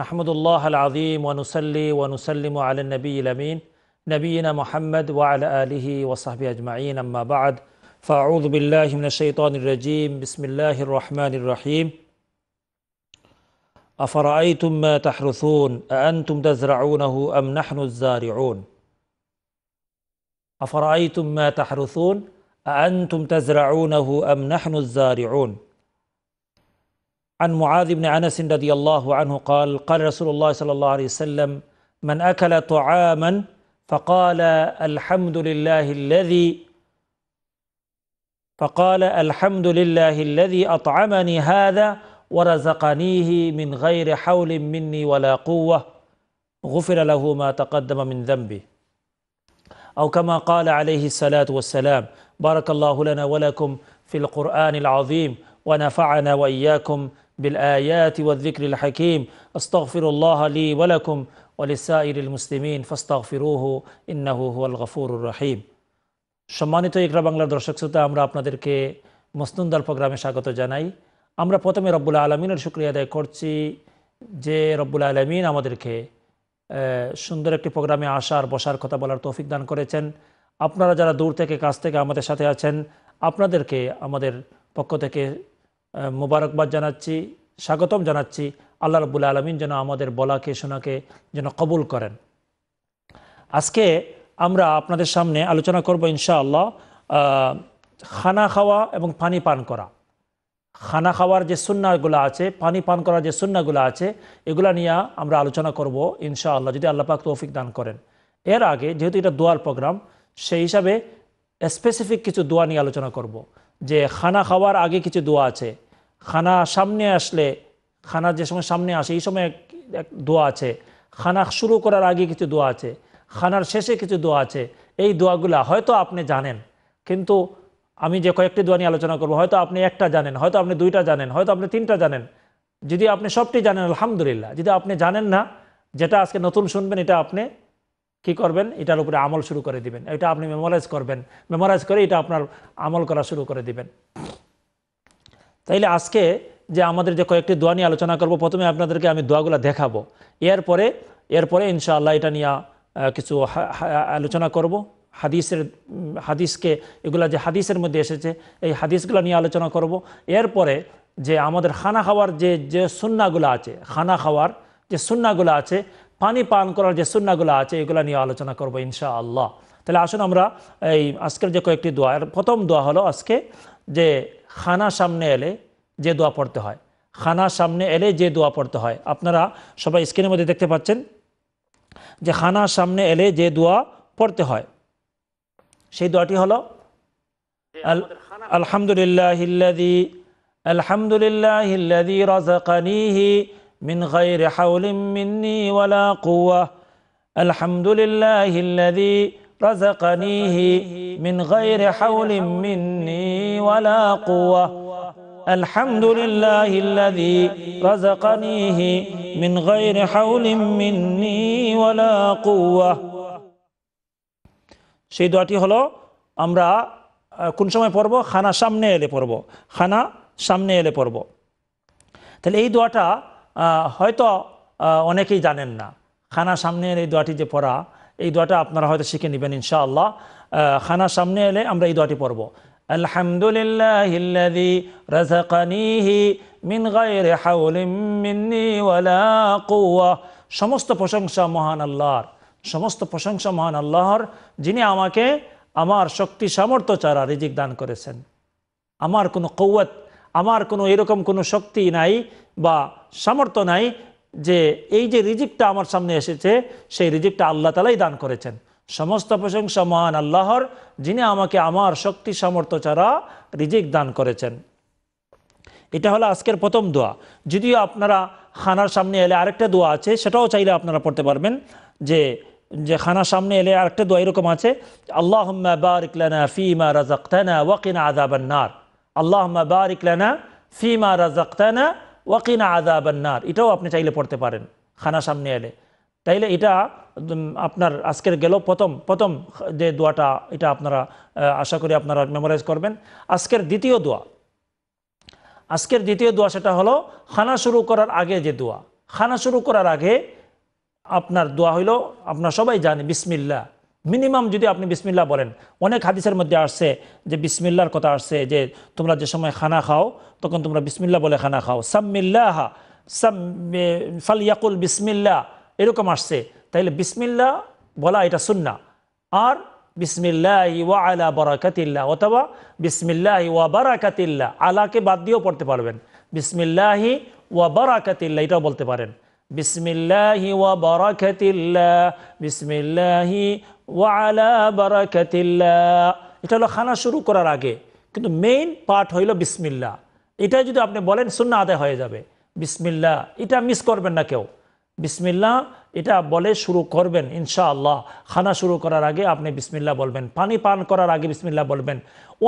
نحمد الله العظيم ونصلي ونسلم على النبي الامين نبينا محمد وعلى اله وصحبه اجمعين اما بعد فاعوذ بالله من الشيطان الرجيم بسم الله الرحمن الرحيم افرايتم ما تحرثون اانتم تزرعونه ام نحن الزارعون افرايتم ما تحرثون اانتم تزرعونه ام نحن الزارعون عن معاذ بن انس رضي الله عنه قال قال رسول الله صلى الله عليه وسلم من اكل طعاما فقال الحمد لله الذي فقال الحمد لله الذي اطعمني هذا ورزقنيه من غير حول مني ولا قوه غفر له ما تقدم من ذنبه او كما قال عليه الصلاه والسلام بارك الله لنا ولكم في القران العظيم ونفعنا واياكم بالآيات والذكر الحكيم أستغفر الله لي ولكم ولسائر المسلمين فاستغفروه إنه هو الغفور الرحيم সম্মানিত ইকরা বাংলার দর্শক শ্রোতা আমরা আপনাদেরকে মসনুন্দার প্রোগ্রামে স্বাগত জানাই আমরা প্রথমে রব্বুল আলমিনের শুক্রিয়া আদায় করছি যে রব্বুল আলমিন আমাদেরকে সুন্দর একটি প্রোগ্রামে আসার বসার কথা বলার তৌফিক দান করেছেন আপনারা যারা দূর থেকে কাছ থেকে আমাদের সাথে আছেন আপনাদেরকে আমাদের পক্ষ থেকে মোবারকবাদ জানাচ্ছি স্বাগতম জানাচ্ছি আল্লাহ রবুল আলমিন যেন আমাদের বলাকে শোনাকে যেন কবুল করেন আজকে আমরা আপনাদের সামনে আলোচনা করব ইনশাআল্লাহ খানা খাওয়া এবং পানি পান করা খানা খাওয়ার যে সুন্নাগুলো আছে পানি পান করার যে সুন্নাগুলো আছে এগুলা নিয়ে আমরা আলোচনা করব ইনশাআল্লাহ যদি আল্লাহ পাক তৌফিক দান করেন এর আগে যেহেতু এটা দোয়ার প্রোগ্রাম সেই হিসাবে স্পেসিফিক কিছু দোয়া নিয়ে আলোচনা করব যে খানা খাওয়ার আগে কিছু দোয়া আছে খানা সামনে আসলে খানা যে সময় সামনে আসে এই সময় এক দোয়া আছে খানা শুরু করার আগে কিছু দোয়া আছে খানার শেষে কিছু দোয়া আছে এই দোয়াগুলা হয়তো আপনি জানেন কিন্তু আমি যে কয়েকটি দোয়া নিয়ে আলোচনা করবো হয়তো আপনি একটা জানেন হয়তো আপনি দুইটা জানেন হয়তো আপনি তিনটা জানেন যদি আপনি সবটি জানেন আলহামদুলিল্লাহ যদি আপনি জানেন না যেটা আজকে নতুন শুনবেন এটা আপনি কি করবেন এটার উপরে আমল শুরু করে দিবেন এটা আপনি মেমোরাইজ করবেন মেমোরাইজ করে এটা আপনার আমল করা শুরু করে দিবেন তাইলে আজকে যে আমাদের যে কয়েকটি দোয়া নিয়ে আলোচনা করব প্রথমে আপনাদেরকে আমি দোয়াগুলো দেখাবো এরপরে এরপরে ইনশাআল্লাহ এটা নিয়ে কিছু আলোচনা করব হাদিসের হাদিসকে এগুলা যে হাদিসের মধ্যে এসেছে এই হাদিসগুলো নিয়ে আলোচনা করব এরপরে যে আমাদের খানা খাওয়ার যে যে সুন্নাগুলো আছে খানা খাওয়ার যে সুন্নাগুলো আছে পানি পান করার যে সুন্নাগুলো আছে এগুলো নিয়ে আলোচনা করব ইনশা আল্লাহ তাহলে আসুন আমরা এই আজকের যে কয়েকটি দোয়া প্রথম দোয়া হলো আজকে যে খানা সামনে এলে যে দোয়া পড়তে হয় খানা সামনে এলে যে দোয়া পড়তে হয় আপনারা সবাই স্ক্রিনের মধ্যে দেখতে পাচ্ছেন যে খানা সামনে এলে যে দোয়া পড়তে হয় সেই দোয়াটি হলো আলহামদুলিল্লাহ আলহামদুলিল্লাহ রাজাকানিহি من غير حول مني ولا قوة الحمد لله رزقنيه من غير حول مني ولا قوة الحمد لله الذي رزقنيه من غير حول مني ولا قوة সেই দোয়াটি হলো আমরা কোন সময় পড়ব খানা সামনে এলে পড়ব খানা সামনে এলে পড়ব তাহলে এই দোয়াটা হয়তো অনেকেই জানেন না খানা সামনে এলে এই দোয়াটি যে পড়া এই দোয়াটা আপনারা হয়তো শিখে নেবেন ইনশাআল্লাহ খানা সামনে এলে আমরা এই দোয়াটি পড়ব আলহামদুলিল্লাহ সমস্ত প্রশংসা মহান আল্লাহর সমস্ত প্রশংসা মহান আল্লাহর যিনি আমাকে আমার শক্তি সামর্থ্য চারা রিজিক দান করেছেন আমার কোনো কৌয়াত আমার কোনো এরকম কোনো শক্তি নাই বা সামর্থ্য নাই যে এই যে রিজিকটা আমার সামনে এসেছে সেই রিজিকটা আল্লাহ তালাই দান করেছেন সমস্ত প্রশংসা মহান আল্লাহর যিনি আমাকে আমার শক্তি সামর্থ্য ছাড়া রিজিক দান করেছেন এটা হলো আজকের প্রথম দোয়া যদিও আপনারা খানার সামনে এলে আরেকটা দোয়া আছে সেটাও চাইলে আপনারা পড়তে পারবেন যে যে খানার সামনে এলে আরেকটা দোয়া এরকম আছে আল্লাহ বারিকলানা ফিমা রাজাক্তানা ওয়াকিনা আজাবান্নার আল্লাহ বারিকলানা ফিমা রাজাক্তানা ওয়াকিনা নার এটাও আপনি চাইলে পড়তে পারেন খানা সামনে এলে তাইলে এটা আপনার আজকের গেল প্রথম প্রথম যে দোয়াটা এটা আপনারা আশা করি আপনারা মেমোরাইজ করবেন আজকের দ্বিতীয় দোয়া আজকের দ্বিতীয় দোয়া সেটা হলো খানা শুরু করার আগে যে দোয়া খানা শুরু করার আগে আপনার দোয়া হইল আপনার সবাই জানে বিসমিল্লা মিনিমাম যদি আপনি বিসমিল্লা বলেন অনেক হাদিসের মধ্যে আসছে যে বিসমিল্লার কথা আসছে যে তোমরা যে সময় খানা খাও তখন তোমরা বিসমিল্লা বলে খানা খাও সাম্মিল্লাহা সাম ইয়াকুল বিসমিল্লা এরকম আসছে তাইলে বিসমিল্লা বলা এটা সুন্না আর বিসমিল্লা ওয়া আলা বরাকাতিল্লা অথবা বিসমিল্লাহ ওয়া বারাকাতিল্লা আলাকে বাদ দিয়েও পড়তে পারবেন বিসমিল্লাহি ওয়া বারাকাতিল্লা এটাও বলতে পারেন বিসমিল্লাহি ওয়া বারাকাতিল্লাহ বিসমিল্লাহি ওয়া আলা বারাকাতিল্লাহ এটা হলো খানা শুরু করার আগে কিন্তু মেইন পার্ট হইল বিসমিল্লা এটা যদি আপনি বলেন সুন্না আদায় হয়ে যাবে বিসমিল্লা এটা মিস করবেন না কেউ বিসমিল্লা এটা বলে শুরু করবেন ইনশাআল্লাহ খানা শুরু করার আগে আপনি বিসমিল্লা বলবেন পানি পান করার আগে বিসমিল্লা বলবেন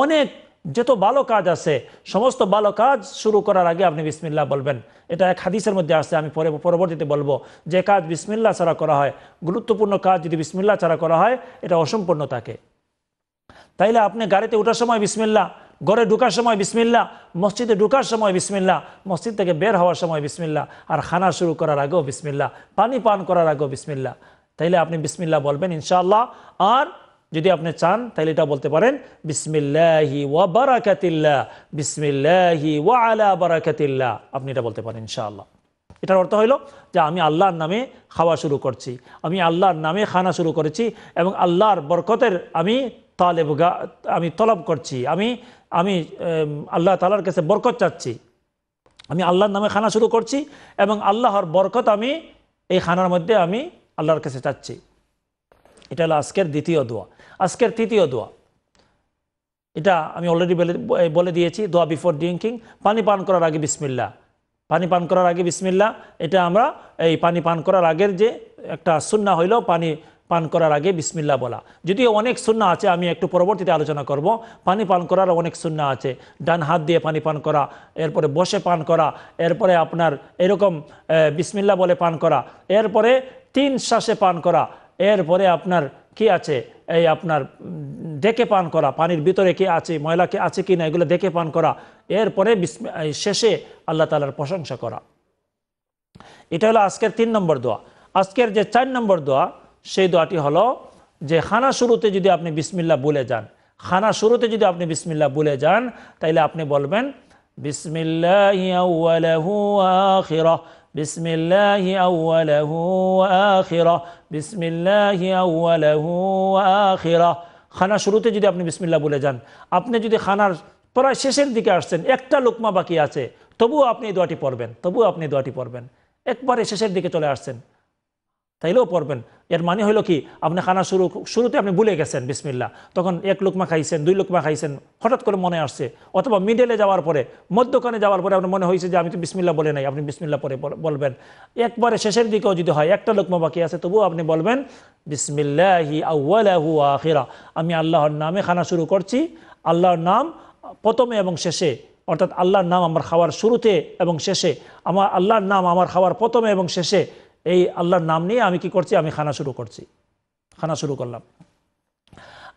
অনেক যত ভালো কাজ আছে সমস্ত ভালো কাজ শুরু করার আগে আপনি বিসমিল্লা বলবেন এটা এক হাদিসের মধ্যে আসছে আমি পরে পরবর্তীতে বলবো যে কাজ বিসমিল্লা ছাড়া করা হয় গুরুত্বপূর্ণ কাজ যদি বিসমিল্লা ছাড়া করা হয় এটা অসম্পূর্ণ থাকে তাইলে আপনি গাড়িতে ওঠার সময় বিসমিল্লা ঘরে ঢুকার সময় বিসমিল্লা মসজিদে ঢুকার সময় বিসমিল্লা মসজিদ থেকে বের হওয়ার সময় বিসমিল্লা আর খানা শুরু করার আগেও বিসমিল্লা পানি পান করার আগেও বিসমিল্লা তাইলে আপনি বিসমিল্লা বলবেন ইনশাল্লাহ আর যদি আপনি চান তাহলে এটা বলতে পারেন বিসমিল্লাহি ওয়া বারাকাতিল্লাহ বিসমিল্লাহি ওয়া আলা বারাকাতিল্লাহ আপনি এটা বলতে পারেন ইনশাআল্লাহ এটার অর্থ হলো যে আমি আল্লাহর নামে খাওয়া শুরু করছি আমি আল্লাহর নামে খানা শুরু করেছি এবং আল্লাহর বরকতের আমি তালেব আমি তলব করছি আমি আমি আল্লাহ তালার কাছে বরকত চাচ্ছি আমি আল্লাহর নামে খানা শুরু করছি এবং আল্লাহর বরকত আমি এই খানার মধ্যে আমি আল্লাহর কাছে চাচ্ছি এটা হলো আজকের দ্বিতীয় দোয়া আজকের তৃতীয় দোয়া এটা আমি অলরেডি বলে দিয়েছি দোয়া বিফোর ড্রিঙ্কিং পানি পান করার আগে বিসমিল্লা পানি পান করার আগে বিসমিল্লা এটা আমরা এই পানি পান করার আগের যে একটা সুন্না হইল পানি পান করার আগে বিসমিল্লা বলা যদিও অনেক সুন্না আছে আমি একটু পরবর্তীতে আলোচনা করব পানি পান করার অনেক সুন্না আছে ডান হাত দিয়ে পানি পান করা এরপরে বসে পান করা এরপরে আপনার এরকম বিসমিল্লা বলে পান করা এরপরে তিন শ্বাসে পান করা এরপরে আপনার কি আছে এই আপনার ডেকে পান করা পানির ভিতরে কি আছে ময়লা কি আছে কি না এগুলো ডেকে পান করা এরপরে শেষে আল্লাহ তালার প্রশংসা করা এটা হলো আজকের তিন নম্বর দোয়া আজকের যে চার নম্বর দোয়া সেই দোয়াটি হলো যে খানা শুরুতে যদি আপনি বিসমিল্লা বলে যান খানা শুরুতে যদি আপনি বিসমিল্লা বলে যান তাইলে আপনি বলবেন বিসমিল্লা بسم الله أوله وآخرة بسم الله أوله وآخرة খানা শুরুতে যদি আপনি বিসমিল্লা বলে যান আপনি যদি খানার প্রায় শেষের দিকে আসছেন একটা লোকমা বাকি আছে তবুও আপনি এই দোয়াটি পড়বেন তবুও আপনি দোয়াটি পড়বেন একবারে শেষের দিকে চলে আসছেন তাইলেও পড়বেন এর মানে হলো কি আপনি খানা শুরু শুরুতে আপনি ভুলে গেছেন বিসমিল্লা তখন এক লোকমা খাইছেন দুই লোকমা খাইছেন হঠাৎ করে মনে আসছে অথবা মিডেলে যাওয়ার পরে মধ্যখানে যাওয়ার পরে আপনার মনে হয়েছে যে আমি তো বিসমিল্লা বলে নাই আপনি বিসমিল্লা পরে বলবেন একবারে শেষের দিকেও যদি হয় একটা লোকমা বাকি আছে তবুও আপনি বলবেন বিসমিল্লাহি আউ্লাহু আখিরা আমি আল্লাহর নামে খানা শুরু করছি আল্লাহর নাম প্রথমে এবং শেষে অর্থাৎ আল্লাহর নাম আমার খাওয়ার শুরুতে এবং শেষে আমার আল্লাহর নাম আমার খাওয়ার প্রথমে এবং শেষে এই আল্লাহর নাম নিয়ে আমি কি করছি আমি খানা শুরু করছি খানা শুরু করলাম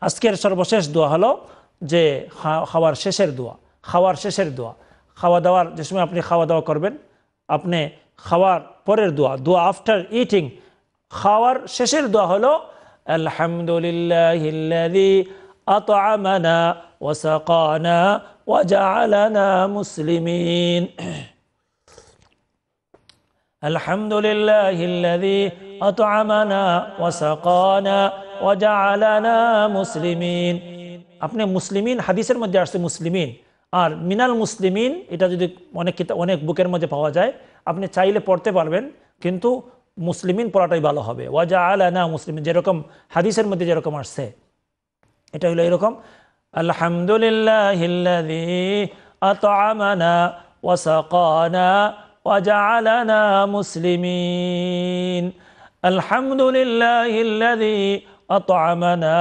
আজকের সর্বশেষ দোয়া হলো যে খাওয়ার শেষের দোয়া খাওয়ার শেষের দোয়া খাওয়া দাওয়ার যে সময় আপনি খাওয়া দাওয়া করবেন আপনি খাওয়ার পরের দোয়া দোয়া আফটার ইটিং খাওয়ার শেষের দোয়া হলো আলহামদুলিল্লাহ মুসলিমিন الحمد لله الذي أطعمنا وسقانا وجعلنا مسلمين আপনি মুসলিমিন হাদিসের মধ্যে আসছে মুসলিমিন আর মিনাল মুসলিমিন এটা যদি অনেক অনেক বুকের মধ্যে পাওয়া যায় আপনি চাইলে পড়তে পারবেন কিন্তু মুসলিমিন পড়াটাই ভালো হবে ওয়াজা আলানা মুসলিমিন যেরকম হাদিসের মধ্যে যেরকম আসছে এটা হলো এরকম আলহামদুলিল্লাহ وجعلنا مسلمين الحمد لله الذي أطعمنا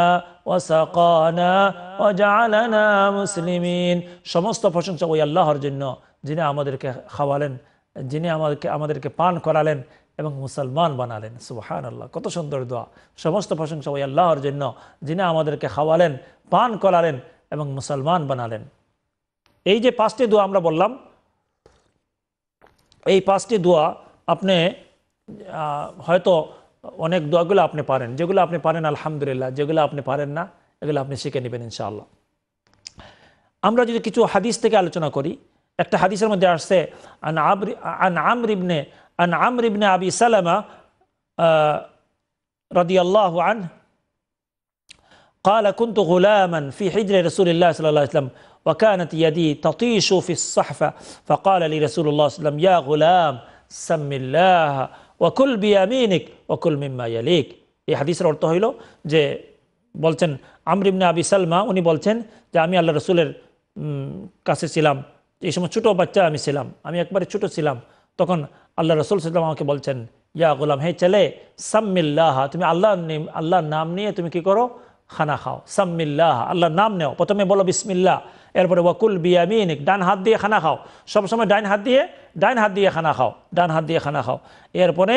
وسقانا وجعلنا مسلمين সমস্ত প্রশংসা ওই আল্লাহর জন্য যিনি আমাদেরকে খাওয়ালেন যিনি আমাদেরকে আমাদেরকে পান করালেন এবং মুসলমান বানালেন সুবাহান আল্লাহ কত সুন্দর দোয়া সমস্ত প্রশংসা ওই আল্লাহর জন্য যিনি আমাদেরকে খাওয়ালেন পান করালেন এবং মুসলমান বানালেন এই যে পাঁচটি দোয়া আমরা বললাম এই পাঁচটি দোয়া আপনি হয়তো অনেক দোয়াগুলো আপনি পারেন যেগুলো আপনি পারেন আলহামদুলিল্লাহ যেগুলো আপনি পারেন না এগুলো আপনি শিখে নেবেন ইনশাআল্লাহ আমরা যদি কিছু হাদিস থেকে আলোচনা করি একটা হাদিসের মধ্যে আসছে আন আবরি আন আমরিবনে আন আমরিবনে আবি সালামা রদি আল্লাহ আন قال كنت غلاما في حجر رسول الله صلى الله عليه وسلم وكانت يدي تطيش في الصحفة فقال لي رسول الله صلى الله عليه وسلم يا غلام سم الله وكل بيمينك وكل مما يليك এই হাদিসের অর্থ হইল যে বলছেন আমরিমনা আবি সালমা উনি বলছেন যে আমি আল্লাহ রসুলের কাছে ছিলাম এই সময় ছোটো বাচ্চা আমি ছিলাম আমি একবারে ছোট ছিলাম তখন আল্লাহ রসুল সাল্লাম আমাকে বলছেন ইয়া গোলাম হে ছেলে সাম্মিল্লাহা তুমি আল্লাহ আল্লাহর নাম নিয়ে তুমি কি করো খানা খাও সাম্মিল্লাহ আল্লাহর নাম নেও প্রথমে বলো বিসমিল্লাহ এরপরে ওয়াকুল বিয়ামিনিক ডান হাত দিয়ে খানা খাও সবসময় ডাইন হাত দিয়ে ডাইন হাত দিয়ে খানা খাও ডান হাত দিয়ে খানা খাও এরপরে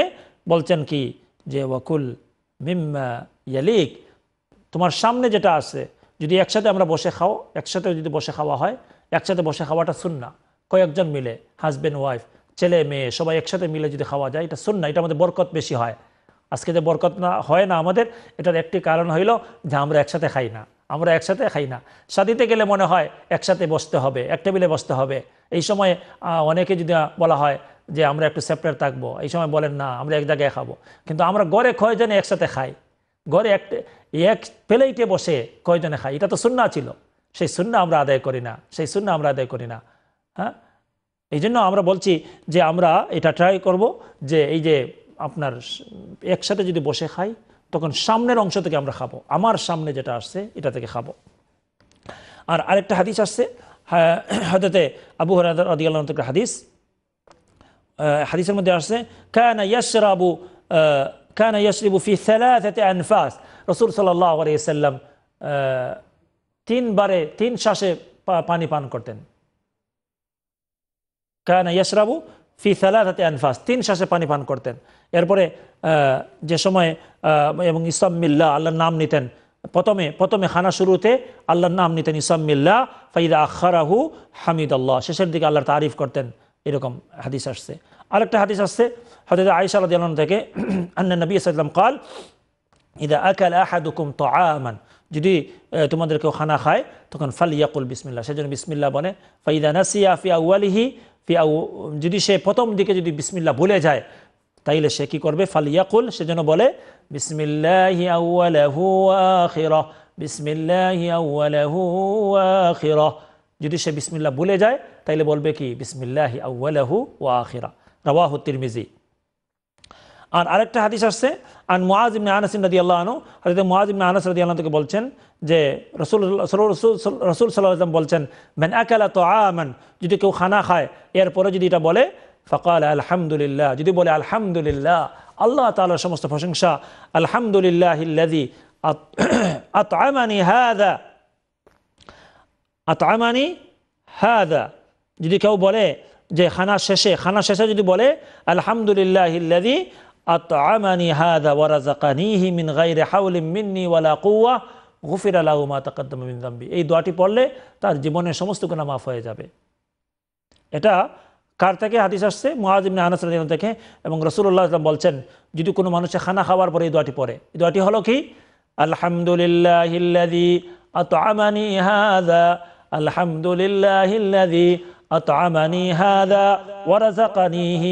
বলছেন কি যে ওয়াকুল মিম্মা ইয়ালিক তোমার সামনে যেটা আছে যদি একসাথে আমরা বসে খাও একসাথে যদি বসে খাওয়া হয় একসাথে বসে খাওয়াটা না কয়েকজন মিলে হাজব্যান্ড ওয়াইফ ছেলে মেয়ে সবাই একসাথে মিলে যদি খাওয়া যায় এটা না এটা আমাদের বরকত বেশি হয় আজকে যে বরকত না হয় না আমাদের এটার একটি কারণ হইল যে আমরা একসাথে খাই না আমরা একসাথে খাই না সাদিতে গেলে মনে হয় একসাথে বসতে হবে এক টেবিলে বসতে হবে এই সময় অনেকে যদি বলা হয় যে আমরা একটু সেপারেট থাকবো এই সময় বলেন না আমরা এক জায়গায় খাবো কিন্তু আমরা গড়ে কয়জনে একসাথে খাই গড়ে এক এক প্লেটে বসে কয়জনে খাই এটা তো সুন্না ছিল সেই সুন্না আমরা আদায় করি না সেই সুন্না আমরা আদায় করি না হ্যাঁ এই জন্য আমরা বলছি যে আমরা এটা ট্রাই করব যে এই যে আপনার একসাথে যদি বসে খাই তখন সামনের অংশ থেকে আমরা খাবো আমার সামনে যেটা আসছে এটা থেকে খাবো আর আরেকটা হাদিস আসছে হজরতে আবু হরাদার আদিয়াল থেকে হাদিস হাদিসের মধ্যে আসছে কানা ইয়াসরা আবু কানা ইয়াসরিবু ফি সালাসাতে আনফাস রসুল সাল্লাহ আলাইসাল্লাম তিনবারে তিন শ্বাসে পানি পান করতেন কানা ইয়াসরাবু ফি হাতে আনফাস তিন শ্বাসে পানি পান করতেন এরপরে যে সময়ে এবং ইসাম্মিল্লা আল্লাহর নাম নিতেন প্রথমে প্রথমে খানা শুরুতে আল্লাহর নাম নিতেন ইসাম্মিল্লা ফাইদা আখারাহু হামিদ আল্লাহ শেষের দিকে আল্লাহর তারিফ করতেন এরকম হাদিস আসছে আরেকটা হাদিস আসছে হাদিস আয়েশা রাদিয়াল্লাহু থেকে আন্না নবী সাল্লাম ইদা আকাল আহাদুকুম তো طعاما যদি তোমাদের কেউ খানা খায় তখন ফালিয়াকুল বিসমিল্লা সেজন্য বিসমিল্লা বনে ফাইদা নাসিয়া ফিয়া উয়ালিহি ফিয়া যদি সে প্রথম দিকে যদি বিসমিল্লা বলে যায় তাইলে সে কী করবে ফালিয়াকুল সেজন্য বলে বিসমিল্লাহি আউয়ালাহু আখিরা বিসমিল্লাহি আউয়ালাহু আখিরা যদি সে বিসমিল্লা বলে যায় তাইলে বলবে কি বিসমিল্লাহি আউয়ালাহু ওয়া আখিরা রাওয়াহু তিরমিজি আর আরেকটা হাদিস আসছে আর মোয়াজ ইবনে আনাসিম রাদি আল্লাহ আনু হাদিস মোয়াজ ইবনে আনাস রাদি আল্লাহ বলছেন যে রসুল রসুল সাল্লাম বলছেন মেন আকালা তো যদি কেউ খানা খায় এরপরে যদি এটা বলে ফকাল আলহামদুলিল্লাহ যদি বলে আলহামদুলিল্লাহ আল্লাহ তালার সমস্ত প্রশংসা আলহামদুলিল্লাহ ইল্লাদি আত আমানি হাদা আত আমানি হাদা যদি কেউ বলে যে খানা শেষে খানা শেষে যদি বলে আলহামদুলিল্লাহ ইল্লাদি আতামানি হাদা ওয়ারাজাকানিহি মিন গাইরে হাউলিম মিন্নি ওয়ালা কুয়া গুফির আলাহ মা তাকাদ্দমিন দাম্বি এই দোয়াটি পড়লে তার জীবনের সমস্ত গুণা মাফ হয়ে যাবে এটা কার থেকে হাদিস আসছে মহাজিবনে আনাস রাজিয়ান থেকে এবং রসুল্লাহ ইসলাম বলছেন যদি কোনো মানুষে খানা খাওয়ার পরে এই দোয়াটি পড়ে এই দোয়াটি হলো কি আলহামদুলিল্লাহ আত আমানি হাদা আলহামদুলিল্লাহ أطعمني هذا ورزقنيه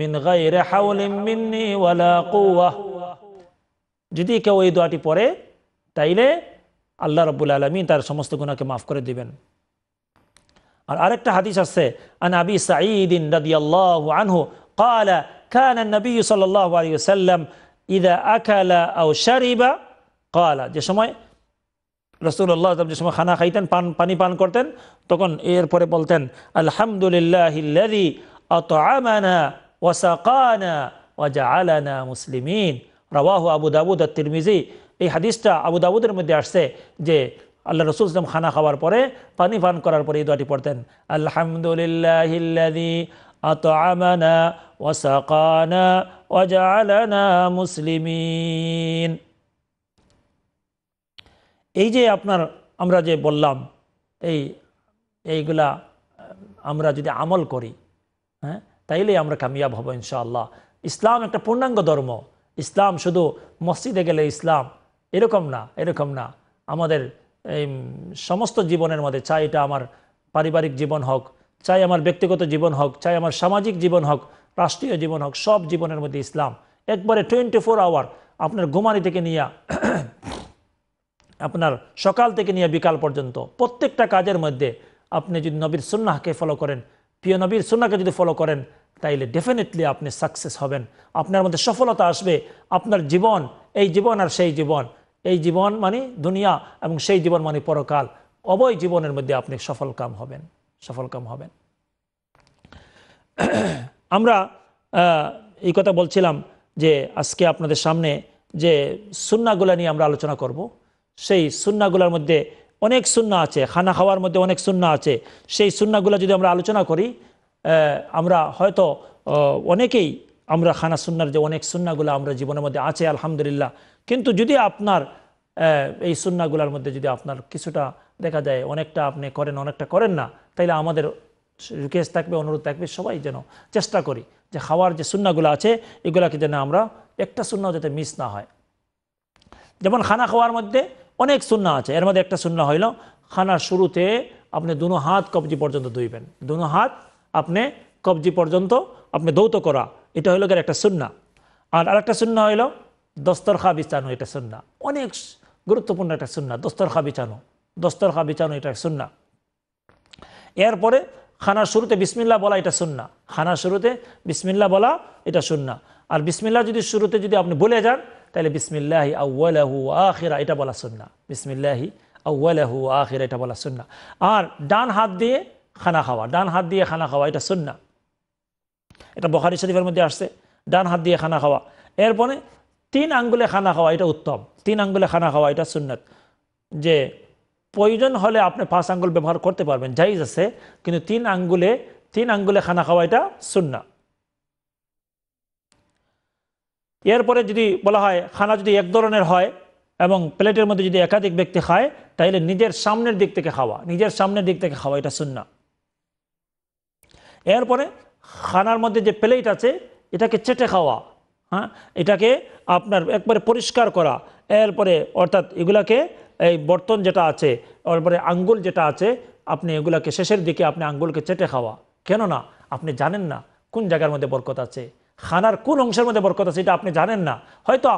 من غير حول مني ولا قوة جدي كو دواتي دعاتي پوري تايلي الله رب العالمين تار سمست گناك معاف کر دیبن اور آر اكتا حدیث اس سے ابي سعيد رضي الله عنه قال كان النبي صلى الله عليه وسلم اذا اكل او شرب قال جشمائي রসুল্লাহ যে সময় খানা খাইতেন পান পানি পান করতেন তখন এরপরে বলতেন আলহামদুলিল্লাহ আতামানা ওয়াসাকানা ওয়াজা আলানা মুসলিমিন রওয়াহু আবু দাবুদ তিরমিজি এই হাদিসটা আবু দাবুদের মধ্যে আসছে যে আল্লাহ রসুল ইসলাম খানা খাওয়ার পরে পানি পান করার পরে এই দোয়াটি পড়তেন আলহামদুলিল্লাহ আতামানা ওয়াসাকানা ওয়াজা আলানা মুসলিমিন এই যে আপনার আমরা যে বললাম এই এইগুলা আমরা যদি আমল করি হ্যাঁ তাইলে আমরা কামিয়াব হব ইনশাআল্লাহ ইসলাম একটা পূর্ণাঙ্গ ধর্ম ইসলাম শুধু মসজিদে গেলে ইসলাম এরকম না এরকম না আমাদের এই সমস্ত জীবনের মধ্যে চাই এটা আমার পারিবারিক জীবন হোক চাই আমার ব্যক্তিগত জীবন হোক চাই আমার সামাজিক জীবন হোক রাষ্ট্রীয় জীবন হোক সব জীবনের মধ্যে ইসলাম একবারে টোয়েন্টি ফোর আওয়ার আপনার ঘুমারি থেকে নিয়ে আপনার সকাল থেকে নিয়ে বিকাল পর্যন্ত প্রত্যেকটা কাজের মধ্যে আপনি যদি নবীর সুন্নাহকে ফলো করেন প্রিয় নবীর সুন্নাকে যদি ফলো করেন তাইলে ডেফিনেটলি আপনি সাকসেস হবেন আপনার মধ্যে সফলতা আসবে আপনার জীবন এই জীবন আর সেই জীবন এই জীবন মানে দুনিয়া এবং সেই জীবন মানে পরকাল অবয় জীবনের মধ্যে আপনি সফলকাম হবেন সফলকাম হবেন আমরা এই কথা বলছিলাম যে আজকে আপনাদের সামনে যে সুন্নাগুলা নিয়ে আমরা আলোচনা করব সেই সুন্নাগুলোর মধ্যে অনেক সুন্না আছে খানা খাওয়ার মধ্যে অনেক সুন্না আছে সেই সুন্নাগুলো যদি আমরা আলোচনা করি আমরা হয়তো অনেকেই আমরা খানা সুন্নার যে অনেক সুন্নাগুলো আমরা জীবনের মধ্যে আছে আলহামদুলিল্লাহ কিন্তু যদি আপনার এই সুন্নাগুলোর মধ্যে যদি আপনার কিছুটা দেখা যায় অনেকটা আপনি করেন অনেকটা করেন না তাইলে আমাদের রিকোয়েস্ট থাকবে অনুরোধ থাকবে সবাই যেন চেষ্টা করি যে খাওয়ার যে সুন্নাগুলো আছে এগুলাকে যেন আমরা একটা সুন্নাও যাতে মিস না হয় যেমন খানা খাওয়ার মধ্যে অনেক সুন্না আছে এর মধ্যে একটা সুন্না হইল খানার শুরুতে আপনি দুনো হাত কবজি পর্যন্ত ধুইবেন দুনো হাত আপনি কবজি পর্যন্ত আপনি দৌত করা এটা হইল একটা সুন্না আর আরেকটা সুন্না হইল দস্তরখা বিছানো এটা সুন্না অনেক গুরুত্বপূর্ণ একটা সুন্না দস্তরখা বিছানো দস্তরখা বিছানো এটা সুন্না এরপরে খানার শুরুতে বিসমিল্লা বলা এটা সুন্না খানার শুরুতে বিসমিল্লা বলা এটা সুন্না আর বিসমিল্লা যদি শুরুতে যদি আপনি বলে যান তাহলে বিসমিল্লাহি আউ্লাহু আখিরা এটা বলা সুন্না বিসমিল্লাহি আউ্লাহু আখিরা এটা বলা সুন্না আর ডান হাত দিয়ে খানা খাওয়া ডান হাত দিয়ে খানা খাওয়া এটা সুন্না এটা বখারি শরীফের মধ্যে আসছে ডান হাত দিয়ে খানা খাওয়া এরপরে তিন আঙ্গুলে খানা খাওয়া এটা উত্তম তিন আঙ্গুলে খানা খাওয়া এটা সুন্নত যে প্রয়োজন হলে আপনি পাঁচ আঙ্গুল ব্যবহার করতে পারবেন যাই আছে কিন্তু তিন আঙ্গুলে তিন আঙ্গুলে খানা খাওয়া এটা সুন্না এরপরে যদি বলা হয় খানা যদি এক ধরনের হয় এবং প্লেটের মধ্যে যদি একাধিক ব্যক্তি খায় তাহলে নিজের সামনের দিক থেকে খাওয়া নিজের সামনের দিক থেকে খাওয়া এটা সুন্না এরপরে খানার মধ্যে যে প্লেট আছে এটাকে চেটে খাওয়া হ্যাঁ এটাকে আপনার একবারে পরিষ্কার করা এরপরে অর্থাৎ এগুলাকে এই বর্তন যেটা আছে এরপরে আঙ্গুল যেটা আছে আপনি এগুলাকে শেষের দিকে আপনি আঙ্গুলকে চেটে খাওয়া কেননা আপনি জানেন না কোন জায়গার মধ্যে বরকত আছে খানার কোন অংশের মধ্যে বরকত আছে এটা আপনি জানেন না হয়তো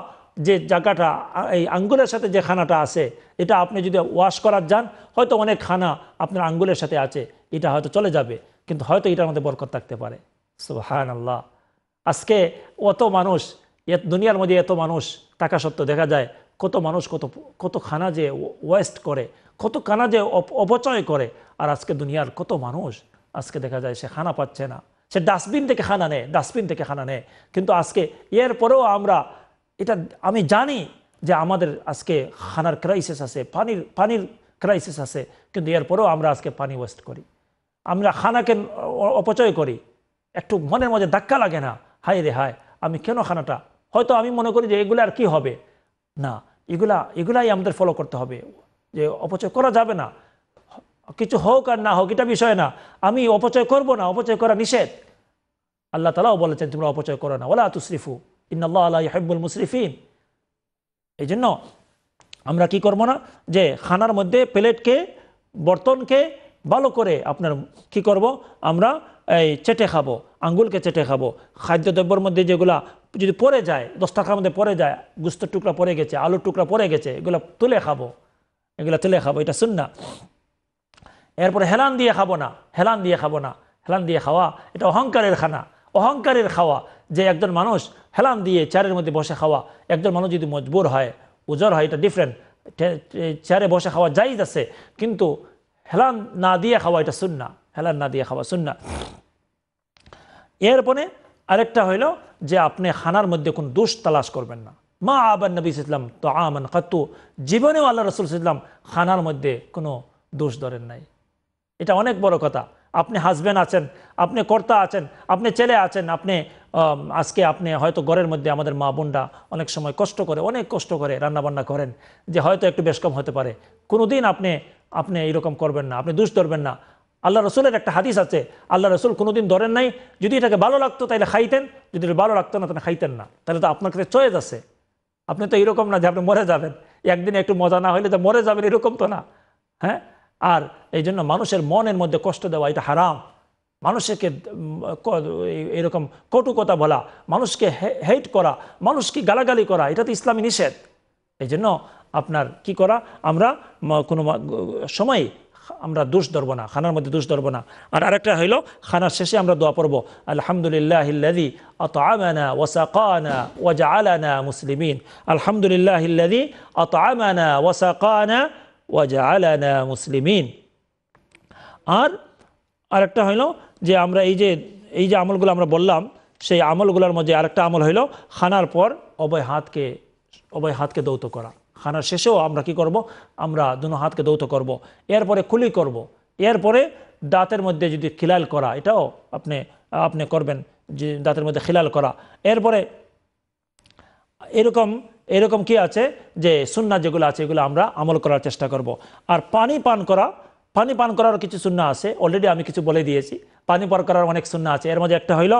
যে জায়গাটা এই আঙ্গুলের সাথে যে খানাটা আছে এটা আপনি যদি ওয়াশ করার যান হয়তো অনেক খানা আপনার আঙ্গুলের সাথে আছে এটা হয়তো চলে যাবে কিন্তু হয়তো এটার মধ্যে বরকত থাকতে পারে সুহান আল্লাহ আজকে অত মানুষ দুনিয়ার মধ্যে এত মানুষ টাকা সত্ত্বেও দেখা যায় কত মানুষ কত কত খানা যে ওয়েস্ট করে কত খানা যে অপচয় করে আর আজকে দুনিয়ার কত মানুষ আজকে দেখা যায় সে খানা পাচ্ছে না সে ডাস্টবিন থেকে খানা নেয় ডাস্টবিন থেকে খানা নেয় কিন্তু আজকে এরপরেও আমরা এটা আমি জানি যে আমাদের আজকে খানার ক্রাইসিস আছে পানির পানির ক্রাইসিস আছে কিন্তু এরপরেও আমরা আজকে পানি ওয়েস্ট করি আমরা খানাকে অপচয় করি একটু মনের মধ্যে ধাক্কা লাগে না হায় রে হায় আমি কেন খানাটা হয়তো আমি মনে করি যে এগুলো আর কি হবে না এগুলা এগুলাই আমাদের ফলো করতে হবে যে অপচয় করা যাবে না কিছু হোক আর না হোক এটা বিষয় না আমি অপচয় করব না অপচয় করা নিষেধ আল্লাহ তালাও বলেছেন তোমরা অপচয় করো না ওলা তুসরিফু ইন্নআল্লাহ আল্লাহ হেব্বুল মুসরিফিন এই জন্য আমরা কি করব না যে খানার মধ্যে প্লেটকে বর্তনকে ভালো করে আপনার কি করব আমরা এই চেটে খাবো আঙ্গুলকে চেটে খাবো খাদ্যদ্রব্যর মধ্যে যেগুলা যদি পরে যায় দশ টাকার মধ্যে পরে যায় গুস্তর টুকরা পরে গেছে আলুর টুকরা পরে গেছে এগুলো তুলে খাবো এগুলো তুলে খাবো এটা শুন না এরপরে হেলান দিয়ে খাবো না হেলান দিয়ে খাবো না হেলান দিয়ে খাওয়া এটা অহংকারের খানা অহংকারের খাওয়া যে একজন মানুষ হেলান দিয়ে চেয়ারের মধ্যে বসে খাওয়া একজন মানুষ যদি মজবুর হয় উজর হয় এটা ডিফারেন্ট চেয়ারে বসে খাওয়া জাইজ আছে কিন্তু হেলান না দিয়ে খাওয়া এটা না হেলান না দিয়ে খাওয়া না এরপরে আরেকটা হইল যে আপনি খানার মধ্যে কোন দোষ তালাশ করবেন না মা আবার নবী ইসলাম তো আমান কাত্তু জীবনেও আল্লাহ রসুল ইসলাম খানার মধ্যে কোনো দোষ ধরেন নাই এটা অনেক বড় কথা আপনি হাজব্যান্ড আছেন আপনি কর্তা আছেন আপনি ছেলে আছেন আপনি আজকে আপনি হয়তো ঘরের মধ্যে আমাদের মা বোনরা অনেক সময় কষ্ট করে অনেক কষ্ট করে রান্নাবান্না করেন যে হয়তো একটু বেশ কম হতে পারে কোনো দিন আপনি আপনি এরকম করবেন না আপনি দুষ ধরবেন না আল্লাহ রসুলের একটা হাদিস আছে আল্লাহ রসুল কোনোদিন ধরেন নাই যদি এটাকে ভালো লাগতো তাহলে খাইতেন যদি ভালো লাগতো না তাহলে খাইতেন না তাহলে তো আপনার কাছে চয়েস আছে আপনি তো এরকম না যে আপনি মরে যাবেন একদিন একটু মজা না হইলে তো মরে যাবেন এরকম তো না হ্যাঁ আর এই জন্য মানুষের মনের মধ্যে কষ্ট দেওয়া এটা হারাম মানুষকে এরকম কটুকতা বলা মানুষকে হেট করা মানুষকে গালাগালি করা এটা তো ইসলামী নিষেধ এই জন্য আপনার কি করা আমরা কোনো সময় আমরা দোষ ধরবো না খানার মধ্যে দোষ ধরবো না আর আরেকটা হইল খানার শেষে আমরা দোয়া পড়ব আলহামদুলিল্লাহিল্লাদি আতামানা ওয়াসাকানা ওয়াজা আলানা মুসলিমিন আলহামদুলিল্লাহিল্লাদি ওয়াসা কানা ওয়াজা মুসলিমিন আর আরেকটা হইল যে আমরা এই যে এই যে আমলগুলো আমরা বললাম সেই আমলগুলোর মধ্যে আরেকটা আমল হইল খানার পর অবয় হাতকে অবয় হাতকে দৌত করা খানার শেষেও আমরা কি করব আমরা দুনো হাতকে দৌত করব। এরপরে কুলি করব। এরপরে দাঁতের মধ্যে যদি খিলাল করা এটাও আপনি আপনি করবেন যে দাঁতের মধ্যে খিলাল করা এরপরে এরকম এরকম কি আছে যে সুন্না যেগুলো আছে এগুলো আমরা আমল করার চেষ্টা করব। আর পানি পান করা পানি পান করার কিছু সুন্না আছে অলরেডি আমি কিছু বলে দিয়েছি পানি পান করার অনেক সুন্না আছে এর মধ্যে একটা হইল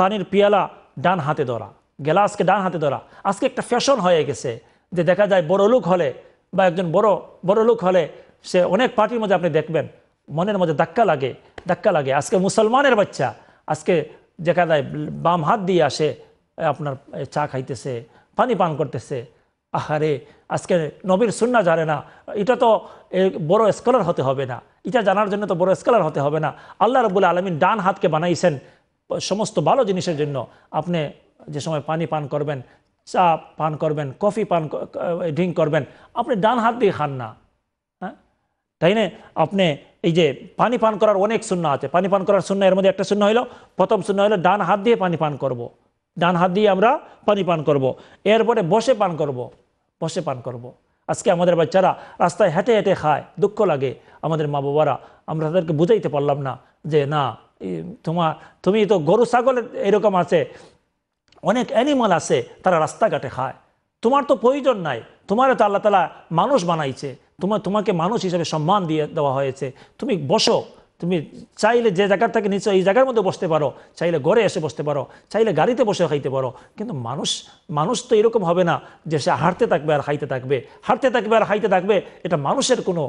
পানির পিয়ালা ডান হাতে ধরা গ্লাসকে ডান হাতে ধরা আজকে একটা ফ্যাশন হয়ে গেছে যে দেখা যায় বড় লোক হলে বা একজন বড় বড় লোক হলে সে অনেক পার্টির মধ্যে আপনি দেখবেন মনের মধ্যে ধাক্কা লাগে ধাক্কা লাগে আজকে মুসলমানের বাচ্চা আজকে দেখা যায় বাম হাত দিয়ে আসে আপনার চা খাইতেছে পানি পান করতেছে আহারে আজকে নবীর সুন্না জানে না এটা তো বড় স্কলার হতে হবে না এটা জানার জন্য তো বড় স্কলার হতে হবে না আল্লাহ রবুল আলমিন ডান হাতকে বানাইছেন সমস্ত ভালো জিনিসের জন্য আপনি যে সময় পানি পান করবেন চা পান করবেন কফি পান ড্রিঙ্ক করবেন আপনি ডান হাত দিয়ে খান না হ্যাঁ তাই না আপনি এই যে পানি পান করার অনেক শূন্য আছে পানি পান করার শূন্য এর মধ্যে একটা শূন্য হলো প্রথম শূন্য হলো ডান হাত দিয়ে পানি পান করবো ডান হাত দিয়ে আমরা পানি পান করব। এরপরে বসে পান করব। বসে পান করব। আজকে আমাদের বাচ্চারা রাস্তায় হেঁটে হেঁটে খায় দুঃখ লাগে আমাদের মা বাবারা আমরা তাদেরকে বুঝাইতে পারলাম না যে না তোমার তুমি তো গরু ছাগল এরকম আছে অনেক অ্যানিমাল আছে তারা রাস্তাঘাটে খায় তোমার তো প্রয়োজন নাই তোমার তো আল্লাহ তালা মানুষ বানাইছে তোমার তোমাকে মানুষ হিসেবে সম্মান দিয়ে দেওয়া হয়েছে তুমি বসো তুমি চাইলে যে জায়গার থেকে নিচে এই জায়গার মধ্যে বসতে পারো চাইলে ঘরে এসে বসতে পারো চাইলে গাড়িতে বসে খাইতে পারো কিন্তু মানুষ মানুষ তো এরকম হবে না যে সে হাঁটতে থাকবে আর খাইতে থাকবে হাঁটতে থাকবে আর খাইতে থাকবে এটা মানুষের কোনো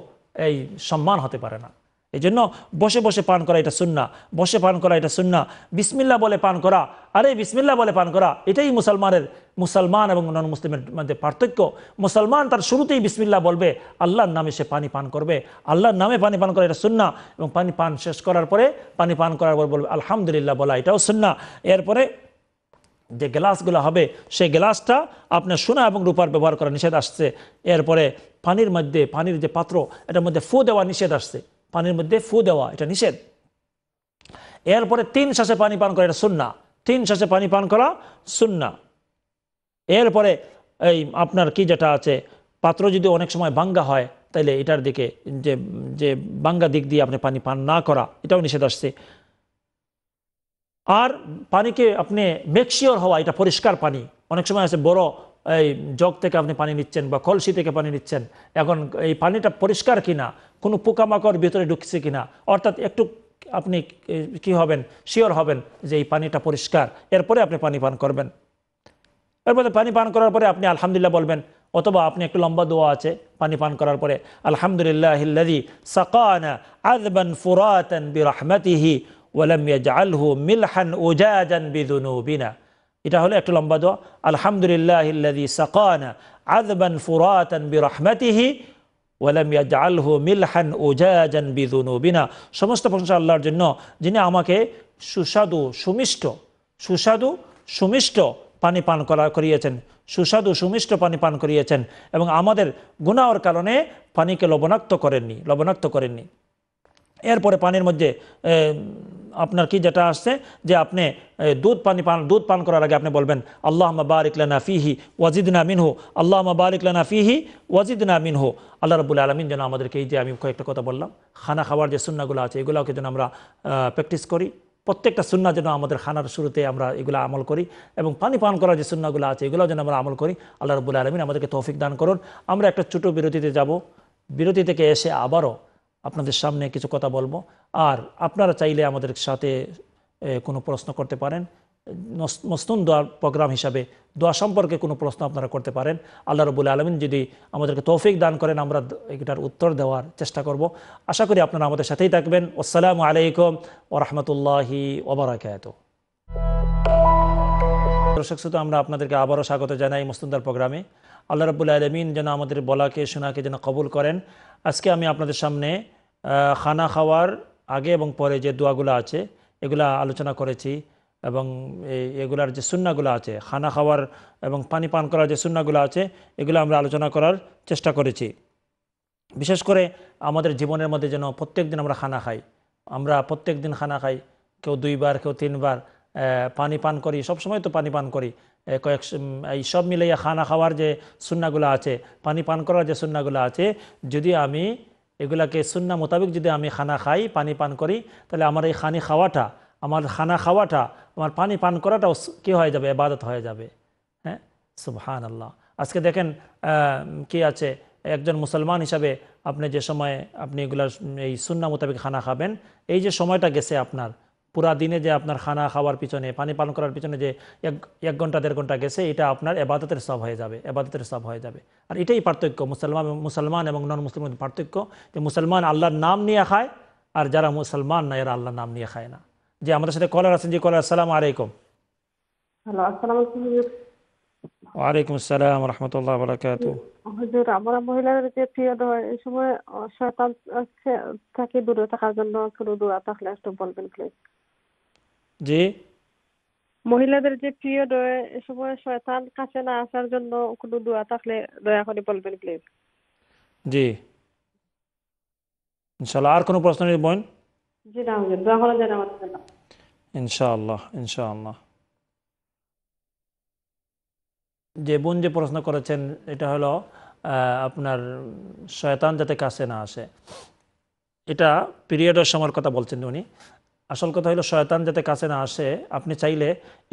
এই সম্মান হতে পারে না এই জন্য বসে বসে পান করা এটা সুন্না বসে পান করা এটা শুননা বিসমিল্লা বলে পান করা আরে বিসমিল্লা বলে পান করা এটাই মুসলমানের মুসলমান এবং নন মুসলিমের মধ্যে পার্থক্য মুসলমান তার শুরুতেই বিসমিল্লা বলবে আল্লাহর নামে সে পানি পান করবে আল্লাহর নামে পানি পান করা এটা শুননা এবং পানি পান শেষ করার পরে পানি পান করার পর বলবে আলহামদুলিল্লাহ বলা এটাও শুননা এরপরে যে গ্লাসগুলো হবে সেই গ্লাসটা আপনার সোনা এবং রূপার ব্যবহার করা নিষেধ আসছে এরপরে পানির মধ্যে পানির যে পাত্র এটার মধ্যে ফু দেওয়া নিষেধ আসছে পানির মধ্যে ফু দেওয়া এটা নিষেধ এরপরে তিন শ্বাসে পানি পান করা এটা সুন্না তিন শ্বাসে পানি পান করা সুন্না এরপরে এই আপনার কি যেটা আছে পাত্র যদি অনেক সময় বাঙ্গা হয় তাইলে এটার দিকে যে যে বাঙ্গা দিক দিয়ে আপনি পানি পান না করা এটাও নিষেধ আসছে আর পানিকে আপনি মেকশিওর হওয়া এটা পরিষ্কার পানি অনেক সময় আছে বড় এই জগ থেকে আপনি পানি নিচ্ছেন বা কলসি থেকে পানি নিচ্ছেন এখন এই পানিটা পরিষ্কার কিনা কোনো পোকামাকড় ভিতরে ঢুকছে কিনা অর্থাৎ একটু আপনি কি হবেন শিওর হবেন যে এই পানিটা পরিষ্কার এরপরে আপনি পানি পান করবেন এরপরে পানি পান করার পরে আপনি আলহামদুলিল্লাহ বলবেন অথবা আপনি একটু লম্বা দোয়া আছে পানি পান করার পরে আলহামদুলিল্লাহ এটা হলো একটু লম্বা দোয়া আলহামদুলিল্লাহ সাকানা আদবান ফুরাতান বিরহমাতিহি মিলহান ওজাজান বিদুনুবিনা সমস্ত প্রশংসা আল্লাহর জন্য যিনি আমাকে সুস্বাদু সুমিষ্ট সুস্বাদু সুমিষ্ট পানি পান করা করিয়েছেন সুস্বাদু সুমিষ্ট পানি পান করিয়েছেন এবং আমাদের গুণাওয়ার কারণে পানিকে লবণাক্ত করেননি লবণাক্ত করেননি এরপরে পানির মধ্যে আপনার কি যেটা আসছে যে আপনি দুধ পানি পান দুধ পান করার আগে আপনি বলবেন আল্লাহ বারিকলানা ফিহি ওয়াজিদনা মিনহু আল্লাহ বারিকলানা ফিহি ওয়াজিদনা মিনহু আল্লাহ রবুল আলমিন যেন আমাদেরকে এই যে আমি কয়েকটা কথা বললাম খানা খাওয়ার যে সুন্নাগুলো আছে এগুলোকে যেন আমরা প্র্যাকটিস করি প্রত্যেকটা সুন্না যেন আমাদের খানার শুরুতে আমরা এগুলো আমল করি এবং পানি পান করার যে সুন্নাগুলো আছে এগুলো যেন আমরা আমল করি আল্লাহ রবুল আলমিন আমাদেরকে তৌফিক দান করুন আমরা একটা ছোটো বিরতিতে যাব বিরতি থেকে এসে আবারও আপনাদের সামনে কিছু কথা বলবো আর আপনারা চাইলে আমাদের সাথে কোনো প্রশ্ন করতে পারেন মস্তুন দোয়া প্রোগ্রাম হিসাবে দোয়া সম্পর্কে কোনো প্রশ্ন আপনারা করতে পারেন আল্লাহ রবুল আলমিন যদি আমাদেরকে তৌফিক দান করেন আমরা এটার উত্তর দেওয়ার চেষ্টা করব আশা করি আপনারা আমাদের সাথেই থাকবেন আসসালামু আলাইকুম ও রহমতুল্লাহি ওবরাকাত দর্শক শুধু আমরা আপনাদেরকে আবারও স্বাগত জানাই মসনুদার প্রোগ্রামে আল্লাহ রবুল আলমিন যেন আমাদের বলাকে শোনাকে যেন কবুল করেন আজকে আমি আপনাদের সামনে খানা খাওয়ার আগে এবং পরে যে দোয়াগুলো আছে এগুলা আলোচনা করেছি এবং এগুলার যে সুন্নাগুলো আছে খানা খাওয়ার এবং পানি পান করার যে সুন্নাগুলো আছে এগুলো আমরা আলোচনা করার চেষ্টা করেছি বিশেষ করে আমাদের জীবনের মধ্যে যেন প্রত্যেক দিন আমরা খানা খাই আমরা প্রত্যেক দিন খানা খাই কেউ দুইবার কেউ তিনবার পানি পান করি সবসময় তো পানি পান করি কয়েক এই সব মিলাইয়া খানা খাওয়ার যে সুন্নাগুলো আছে পানি পান করার যে সুন্নাগুলো আছে যদি আমি এগুলাকে সুন্না মোতাবেক যদি আমি খানা খাই পানি পান করি তাহলে আমার এই খানি খাওয়াটা আমার খানা খাওয়াটা আমার পানি পান করাটাও কী হয়ে যাবে এবাদত হয়ে যাবে হ্যাঁ সুবহান আল্লাহ আজকে দেখেন কি আছে একজন মুসলমান হিসাবে আপনি যে সময় আপনি এগুলার এই সুন্না মোতাবেক খানা খাবেন এই যে সময়টা গেছে আপনার পুরা দিনে যে আপনার খানা খাওয়ার পিছনে পানি পালন করার পিছনে যে এক ঘন্টা দেড় ঘন্টা গেছে এটা আপনার এবাদতের সব হয়ে যাবে এবাদতের সব হয়ে যাবে আর এটাই পার্থক্য মুসলমান মুসলমান এবং নন মুসলিম পার্থক্য যে মুসলমান আল্লাহর নাম নিয়ে খায় আর যারা মুসলমান না এরা আল্লাহর নাম নিয়ে খায় না যে আমাদের সাথে কলার আছেন যে কলার আসসালাম আলাইকুম ওয়ালাইকুম আমরা মহিলাদের জি মহিলাদের যে পিরিয়ড হয় এ সময় শয়তান কাছে না আসার জন্য কোনো দোয়া থাকলে দয়া করে বলবেন প্লিজ জি ইনশাআল্লাহ আর কোনো প্রশ্ন নেই বোন জি না হুজুর দোয়া করে দেন আমাদের জন্য ইনশাআল্লাহ ইনশাআল্লাহ যে বোন যে প্রশ্ন করেছেন এটা হলো আপনার শয়তান যাতে কাছে না আসে এটা পিরিয়ডের সময়ের কথা বলছেন উনি আসল কথা হলো শয়তান যাতে কাছে না আসে আপনি চাইলে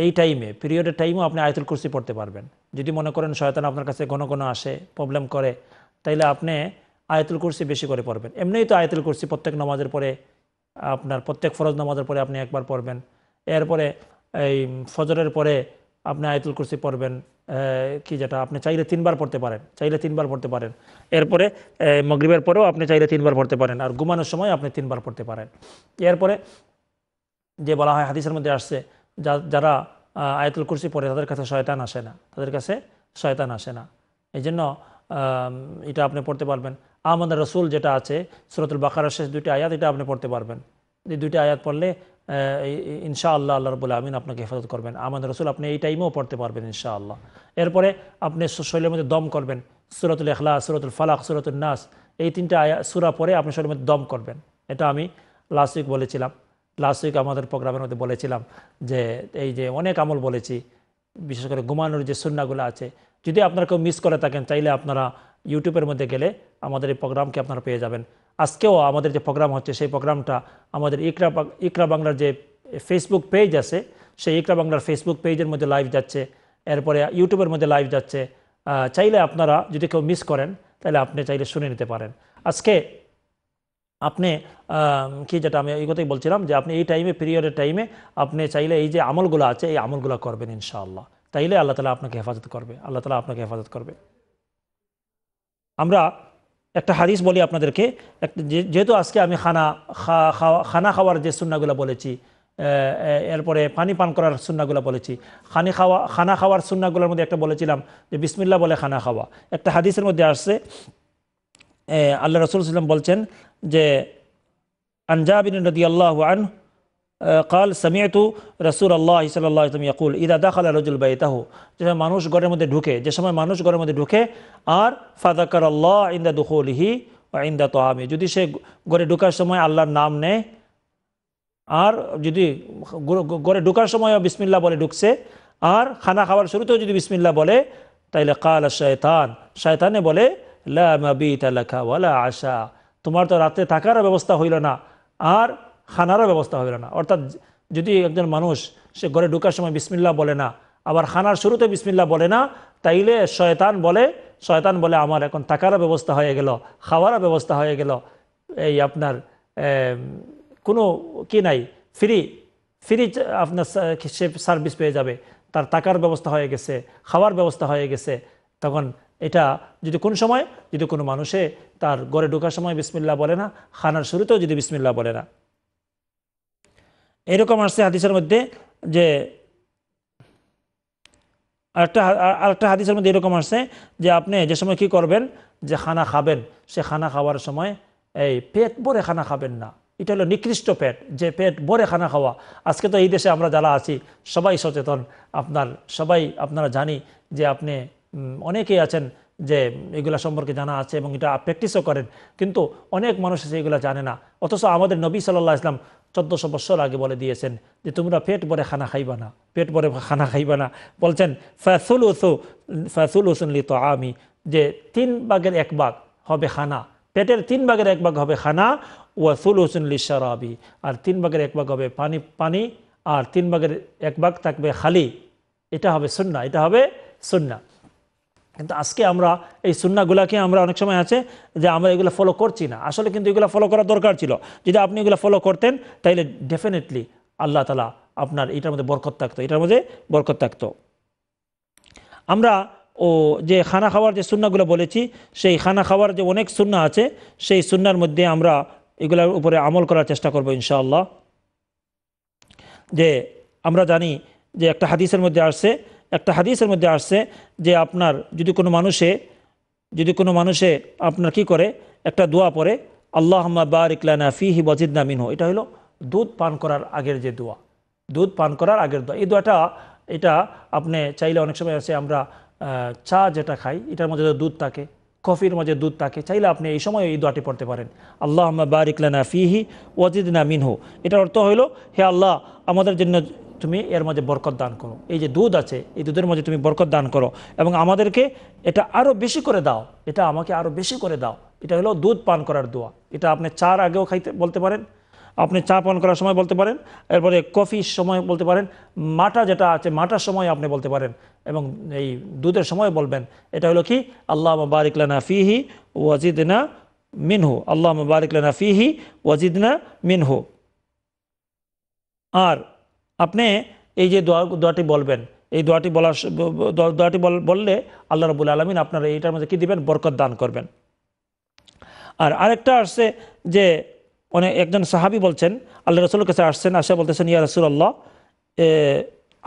এই টাইমে পিরিয়ডের টাইমও আপনি আয়তুল কুরসি পড়তে পারবেন যদি মনে করেন শয়তান আপনার কাছে ঘন ঘন আসে প্রবলেম করে তাইলে আপনি আয়তুল কুরসি বেশি করে পড়বেন এমনিই তো আয়তুল কুরসি প্রত্যেক নামাজের পরে আপনার প্রত্যেক ফরজ নামাজের পরে আপনি একবার পড়বেন এরপরে এই ফজরের পরে আপনি আয়তুল কুরসি পড়বেন কি যেটা আপনি চাইলে তিনবার পড়তে পারেন চাইলে তিনবার পড়তে পারেন এরপরে মগরিবের পরেও আপনি চাইলে তিনবার পড়তে পারেন আর ঘুমানোর সময় আপনি তিনবার পড়তে পারেন এরপরে যে বলা হয় হাদিসের মধ্যে আসছে যারা আয়তুল কুরসি পড়ে তাদের কাছে শয়তান আসে না তাদের কাছে শয়তান আসে না এই জন্য এটা আপনি পড়তে পারবেন আমাদের রসুল যেটা আছে সুরতুল বাকার শেষ দুটি আয়াত এটা আপনি পড়তে পারবেন এই দুটি আয়াত পড়লে ইনশাআল্লাহ আল্লাহ রবুল্লা আমিন আপনাকে হেফাজত করবেন আমাদের রসুল আপনি এই টাইমেও পড়তে পারবেন ইনশাআল্লাহ এরপরে আপনি শরীরের মধ্যে দম করবেন সুরতুল এখলা সুরতুল ফালাক সুরতুল নাস এই তিনটা আয়া সুরা পরে আপনি শরীরের মধ্যে দম করবেন এটা আমি লাস্ট উইক বলেছিলাম লাস্ট উইক আমাদের প্রোগ্রামের মধ্যে বলেছিলাম যে এই যে অনেক আমল বলেছি বিশেষ করে ঘুমানোর যে সুন্নাগুলো আছে যদি আপনারা কেউ মিস করে থাকেন চাইলে আপনারা ইউটিউবের মধ্যে গেলে আমাদের এই প্রোগ্রামকে আপনারা পেয়ে যাবেন আজকেও আমাদের যে প্রোগ্রাম হচ্ছে সেই প্রোগ্রামটা আমাদের ইকরা ইকরা বাংলার যে ফেসবুক পেজ আছে সেই ইকরা বাংলার ফেসবুক পেজের মধ্যে লাইভ যাচ্ছে এরপরে ইউটিউবের মধ্যে লাইভ যাচ্ছে চাইলে আপনারা যদি কেউ মিস করেন তাহলে আপনি চাইলে শুনে নিতে পারেন আজকে আপনি কি যেটা আমি এই কথাই বলছিলাম যে আপনি এই টাইমে পিরিয়ডের টাইমে আপনি চাইলে এই যে আমলগুলো আছে এই আমলগুলো করবেন ইনশাআল্লাহ তাইলে আল্লাহ তালা আপনাকে হেফাজত করবে আল্লাহ তালা আপনাকে হেফাজত করবে আমরা একটা হাদিস বলি আপনাদেরকে যেহেতু আজকে আমি খানা খানা খাওয়ার যে সুন্নাগুলো বলেছি এরপরে পানি পান করার সুন্নাগুলো বলেছি খানি খাওয়া খানা খাওয়ার সুন্নাগুলোর মধ্যে একটা বলেছিলাম যে বিসমিল্লা বলে খানা খাওয়া একটা হাদিসের মধ্যে আসছে আল্লাহ রসুল সাল্লাম বলছেন যে আনজাবিন নদী আল্লাহ আন কাল তু রসুল আল্লাহ ইসলাম ইয়াকুল ইদা খালা রজুল বাইতাহ যে সময় মানুষ ঘরের মধ্যে ঢুকে যে সময় মানুষ ঘরের মধ্যে ঢুকে আর ফাদাকার আল্লাহ ইন্দা বা ইন্দা আমি যদি সে ঘরে ঢুকার সময় আল্লাহর নাম নেয় আর যদি ঘরে ঢুকার সময় বিসমিল্লা বলে ঢুকছে আর খানা খাওয়ার শুরুতেও যদি বিসমিল্লা বলে তাইলে কাল শায়তান শায়তানে বলে লা মাবিতা লাখা ওয়ালা আশা তোমার তো রাতে থাকারও ব্যবস্থা হইল না আর খানারও ব্যবস্থা হইল না অর্থাৎ যদি একজন মানুষ সে ঘরে ঢুকার সময় বিসমিল্লা বলে না আবার খানার শুরুতে বিসমিল্লা বলে না তাইলে শয়তান বলে শয়তান বলে আমার এখন থাকারও ব্যবস্থা হয়ে গেল খাওয়ারও ব্যবস্থা হয়ে গেল এই আপনার কোনো কি নাই ফ্রি ফ্রি আপনার সে সার্ভিস পেয়ে যাবে তার টাকার ব্যবস্থা হয়ে গেছে খাওয়ার ব্যবস্থা হয়ে গেছে তখন এটা যদি কোন সময় যদি কোনো মানুষে তার গড়ে ঢোকার সময় বিসমিল্লা বলে না খানার শুরুতেও যদি বিসমিল্লা বলে না এরকম আসছে হাদিসের মধ্যে যে আরেকটা আরেকটা হাদিসের মধ্যে এরকম আসছে যে আপনি যে সময় কি করবেন যে খানা খাবেন সে খানা খাওয়ার সময় এই পেট ভরে খানা খাবেন না এটা হলো নিকৃষ্ট পেট যে পেট ভরে খানা খাওয়া আজকে তো এই দেশে আমরা যারা আছি সবাই সচেতন আপনার সবাই আপনারা জানি যে আপনি অনেকেই আছেন যে এগুলা সম্পর্কে জানা আছে এবং এটা প্র্যাকটিসও করেন কিন্তু অনেক মানুষ আছে এগুলো জানে না অথচ আমাদের নবী সাল্লাহ ইসলাম চোদ্দশো বছর আগে বলে দিয়েছেন যে তোমরা পেট ভরে খানা খাইবা না পেট ভরে খানা খাইবা না বলছেন ফ্যাসুল ওসু ফ্যাসুল লি তো আমি যে তিন ভাগের এক ভাগ হবে খানা পেটের তিন ভাগের এক ভাগ হবে খানা ওয়াসুল লি সারাবি আর তিন ভাগের এক বাঘ হবে পানি পানি আর তিন ভাগের এক বাঘ থাকবে খালি এটা হবে সুন্না এটা হবে সুন্না কিন্তু আজকে আমরা এই সুন্নাগুলাকে আমরা অনেক সময় আছে যে আমরা এগুলো ফলো করছি না আসলে কিন্তু এগুলো ফলো করা দরকার ছিল যদি আপনি এগুলো ফলো করতেন তাইলে ডেফিনেটলি আল্লাহ তালা আপনার এটার মধ্যে বরকত থাকতো এটার মধ্যে বরকত থাকতো আমরা ও যে খানা খাওয়ার যে সুন্নাগুলো বলেছি সেই খানা খাওয়ার যে অনেক সুন্না আছে সেই সুন্নার মধ্যে আমরা এগুলোর উপরে আমল করার চেষ্টা করব ইনশাআল্লাহ যে আমরা জানি যে একটা হাদিসের মধ্যে আসছে একটা হাদিসের মধ্যে আসছে যে আপনার যদি কোনো মানুষে যদি কোনো মানুষে আপনার কি করে একটা দোয়া পরে আল্লাহ বারিকলানা ফিহি বজিদনা মিনহ এটা হলো দুধ পান করার আগের যে দোয়া দুধ পান করার আগের দোয়া এই দোয়াটা এটা আপনি চাইলে অনেক সময় আছে আমরা চা যেটা খাই এটার মধ্যে দুধ থাকে কফির মাঝে দুধ থাকে চাইলে আপনি এই সময় এই দোয়াটি পড়তে পারেন আল্লাহ হি ফিহি ওয়াজিদনা মিনহ এটার অর্থ হইলো হে আল্লাহ আমাদের জন্য তুমি এর মাঝে বরকত দান করো এই যে দুধ আছে এই দুধের মাঝে তুমি বরকত দান করো এবং আমাদেরকে এটা আরও বেশি করে দাও এটা আমাকে আরও বেশি করে দাও এটা হলো দুধ পান করার দোয়া এটা আপনি চার আগেও খাইতে বলতে পারেন আপনি চা পান করার সময় বলতে পারেন এরপরে কফির সময় বলতে পারেন মাটা যেটা আছে মাটার সময় আপনি বলতে পারেন এবং এই দুধের সময় বলবেন এটা হলো কি আল্লাহ বারিকলানা ফিহি ওয়াজিদনা মিনহু আল্লাহ বারিকলানা ফিহি ওয়াজিদনা মিনহু আর আপনি এই যে দোয়া দোয়াটি বলবেন এই দোয়াটি বলার দোয়াটি বললে আল্লাহ রবুল আলমিন আপনারা এইটার মধ্যে কী দিবেন বরকত দান করবেন আর আরেকটা আসছে যে অনেক একজন সাহাবি বলছেন আল্লাহ রসুল কাছে আসছেন আসে বলতেছেন ইয়া রসুল্লাহ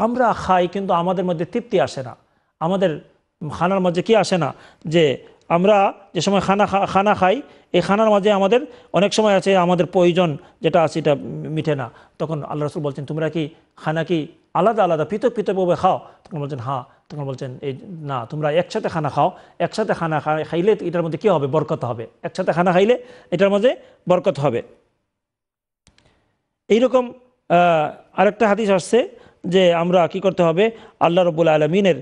আমরা খাই কিন্তু আমাদের মধ্যে তৃপ্তি আসে না আমাদের খানার মধ্যে কি আসে না যে আমরা যে সময় খানা খানা খাই এই খানার মাঝে আমাদের অনেক সময় আছে আমাদের প্রয়োজন যেটা আছে এটা মিটে না তখন আল্লাহ রসুল বলছেন তোমরা কি খানা কি আলাদা আলাদা পৃথক পৃথকভাবে খাও তখন বলছেন হ্যাঁ তখন বলছেন এই না তোমরা একসাথে খানা খাও একসাথে খানা খাইলে এটার মধ্যে কী হবে বরকত হবে একসাথে খানা খাইলে এটার মধ্যে বরকত হবে এইরকম আরেকটা হাদিস আসছে যে আমরা কি করতে হবে আল্লাহ রবুল্লা আলমিনের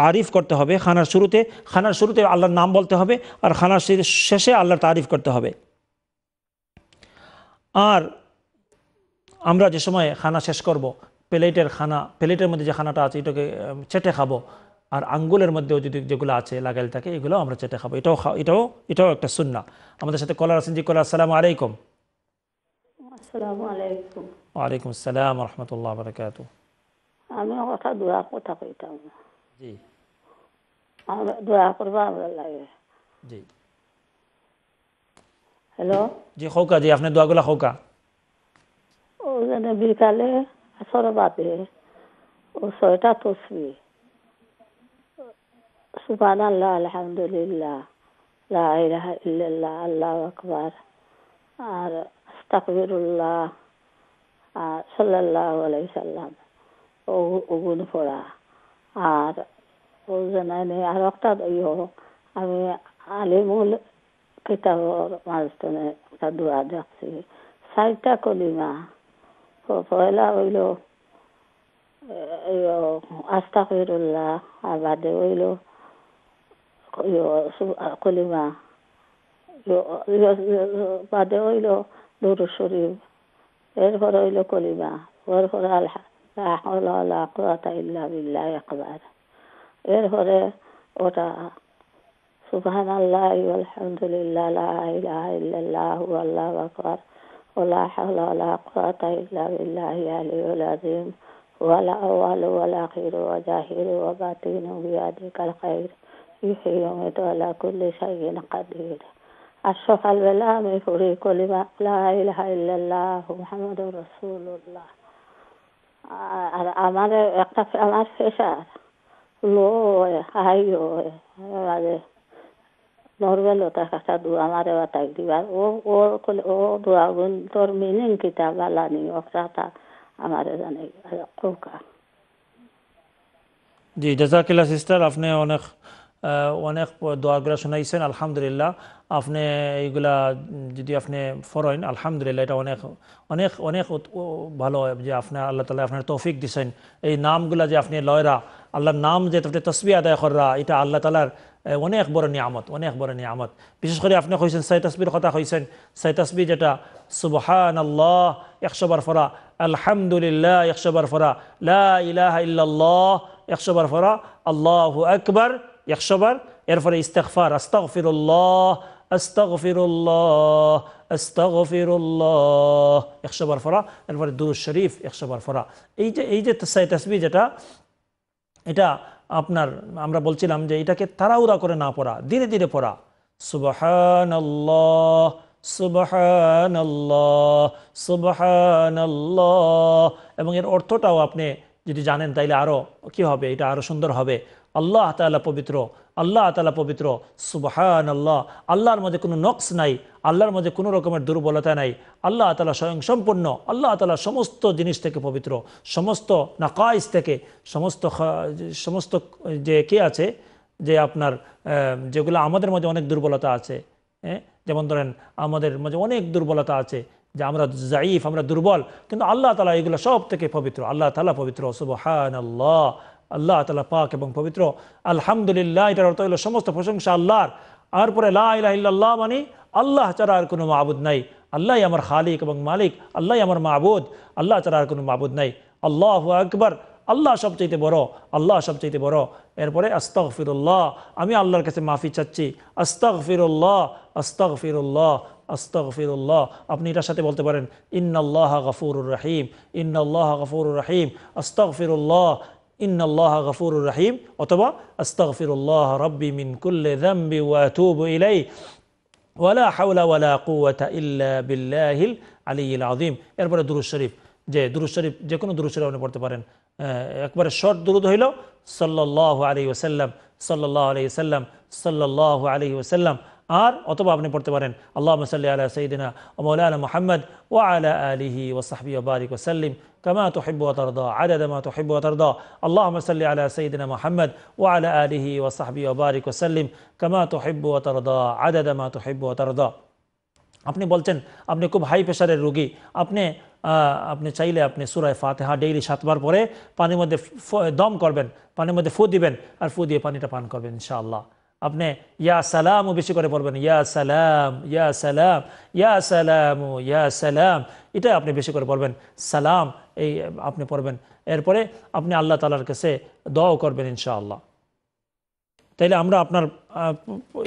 তারিফ করতে হবে খানার শুরুতে খানার শুরুতে আল্লাহর নাম বলতে হবে আর খানার শেষে আল্লাহর তারিফ করতে হবে আর আমরা যে সময় খানা শেষ করব প্লেটের খানা প্লেটের মধ্যে যে খানাটা আছে এটাকে চেটে খাবো আর আঙ্গুলের মধ্যেও যদি যেগুলো আছে লাগাইল থাকে এগুলো আমরা চেটে খাবো এটাও এটাও এটাও একটা সুন্না আমাদের সাথে কলার আছেন জি কলার আসসালাম আলাইকুম আসসালামু আলাইকুম ওয়ালাইকুম আসসালাম রহমতুল্লাহ বারকাতু আমি কথা দোয়া কথা কইতাম জি আমরা দোয়া করবা আমরা লাগে জি হ্যালো জি হোকা জি আপনি দোয়াগুলা হোকা ও জানে বিকালে আসর বাদে ও ছয়টা তসবি সুবান আল্লাহ আলহামদুলিল্লাহ লা ইলাহা ইল্লাল্লাহ আল্লাহু আকবার আর আস্তাকবিরুল্লাহ আর সাল্লাল্লাহু আলাইহি সাল্লাম ওগুলো পড়া আর ও নেই আর একটা ইয়ে আমি আলিমুল কিতাবর মাঝখানে একটা দোয়া দেখছি সাইটটা কলিমা পয়লা হইল আস্তা ফিরুল্লাহ আর বাদে হইল কলিমা বাদে হইল দুরু শরীফ এরপর হইল কলিমা এরপর আল্লাহ لا حول ولا قوة إلا بالله أكبر الله والحمد لله لا إله إلا الله هو الله أكبر ولا حول ولا قوة إلا بالله العلي العظيم ولا أول ولا خير وجاهر وباطن بيدك الخير يحيي ويميت على كل شيء قدير الصبح البلا من فريق لا إله إلا الله محمد رسول الله আর আমার একটা আমার ফেসার লো হাই নরবেল ওটা কাছা দু আমার বাতাক দিবার ও ও কলে ও দুয়াগুন তোর মিনিং কিতা বালানি অক্সাতা আমার জানে কৌকা জি জাজাকিল্লা সিস্টার আপনি অনেক অনেক দোয়াগুলা শোনাইছেন আলহামদুলিল্লাহ আপনি এইগুলা যদি আপনি ফরেন আলহামদুলিল্লাহ এটা অনেক অনেক অনেক ভালো যে আপনার আল্লাহ তালা আপনার তৌফিক দিছেন এই নামগুলা যে আপনি লয়রা আল্লাহর নাম যে তাদের তসবি আদায় কররা এটা আল্লাহ তালার অনেক বড় নিয়ামত অনেক বড় নিয়ামত বিশেষ করে আপনি কইছেন সাই তসবির কথা কইছেন সাই তসবি যেটা সুবহান আল্লাহ একশো বার ফরা আলহামদুলিল্লাহ একশো বার ফরা লা ইহ একশো বার ফরা আল্লাহ আকবর একশোবার এরপরে ইস্তেকফার আস্তাক ফিরুল্লাহ আস্তাক ফিরুল্লাহ আস্তাক ফিরুল্লাহ একশো বার ফরা এরপরে দুরু শরীফ একশো বার ফরা এই যে এই যে তসবি যেটা এটা আপনার আমরা বলছিলাম যে এটাকে তাড়াউড়া করে না পড়া ধীরে ধীরে পড়া সুবাহান আল্লাহ সুবাহান এবং এর অর্থটাও আপনি যদি জানেন তাইলে আরও কী হবে এটা আরও সুন্দর হবে আল্লাহ তালা পবিত্র আল্লাহ তালা পবিত্র সুবাহান আল্লাহ আল্লাহর মধ্যে কোনো নক্স নাই আল্লাহর মধ্যে কোনো রকমের দুর্বলতা নাই আল্লাহ তালা স্বয়ং সম্পূর্ণ আল্লাহ তালা সমস্ত জিনিস থেকে পবিত্র সমস্ত নাকাইস থেকে সমস্ত সমস্ত যে কে আছে যে আপনার যেগুলো আমাদের মধ্যে অনেক দুর্বলতা আছে হ্যাঁ যেমন ধরেন আমাদের মধ্যে অনেক দুর্বলতা আছে যে আমরা জাইফ আমরা দুর্বল কিন্তু আল্লাহ তালা এগুলো সব থেকে পবিত্র আল্লাহ তালা পবিত্র সুবাহান আল্লাহ আল্লাহ তালা পাক এবং পবিত্র আলহামদুলিল্লাহ এটার অর্থ হলো সমস্ত প্রশংসা আল্লাহর আর পরে লাহ মানে আল্লাহ ছাড়া আর কোনো মাবুদ নাই আল্লাহ আমার খালিক এবং মালিক আল্লাহ আমার মাবুদ আল্লাহ ছাড়া আর কোনো মাবুদ নাই আল্লাহ আকবর আল্লাহ সবচাইতে বড় আল্লাহ সবচাইতে বড় এরপরে আস্তক ফিরুল্লাহ আমি আল্লাহর কাছে মাফি চাচ্ছি আস্তক ফিরুল্লাহ আস্তক ফিরুল্লাহ আস্তক ফিরুল্লাহ আপনি এটার সাথে বলতে পারেন ইন্নআল্লাহ গফুরুর রাহিম ইন্নআল্লাহ গফুরুর রাহিম আস্তক ফিরুল্লাহ ইন্নআল্লাহ গফুরুর রাহিম অথবা আস্তফিরুল্লাহ রব্বি মিন কুল্লে দম্বি ওয়াতুব ইলাই ওয়ালা হাউলা ওয়ালা কুয়াতা ইল্লা বিল্লাহিল আলী ইল আদিম এরপরে দুরুজ শরীফ যে দুরুজ শরীফ যে কোনো দুরুজ শরীফ আপনি পড়তে পারেন একবারে শর্ট দুরুদ হইল সাল্লাহ আলী ওসাল্লাম সাল্লাহ আলী সাল্লাম সাল্লাহ আলী ওসাল্লাম আর অথবা আপনি পড়তে পারেন আল্লাহ সাল্লি আলা সঈদিনা মৌলানা মোহাম্মদ ওয়া আলা আলিহি ওসাহবি ওবারিক ওসাল্লিম كما تحب وترضى عدد ما تحب وترضى اللهم صل على سيدنا محمد وعلى آله وصحبه وبارك وسلم كما تحب وترضى عدد ما تحب وترضى আপনি বলছেন আপনি খুব হাই প্রেশারের রোগী আপনি আপনি চাইলে আপনি সুরায় ফাতেহা ডেইলি সাতবার পরে পানির মধ্যে দম করবেন পানির মধ্যে ফু দিবেন আর ফু দিয়ে পানিটা পান করবেন ইনশাআল্লাহ আপনি ইয়া সালামও বেশি করে পড়বেন ইয়া সালাম ইয়া সালাম ইয়া সালাম ইয়া সালাম এটা আপনি বেশি করে পড়বেন সালাম এই আপনি পড়বেন এরপরে আপনি আল্লাহ তালার কাছে দোয়াও করবেন ইনশাআল্লাহ তাইলে আমরা আপনার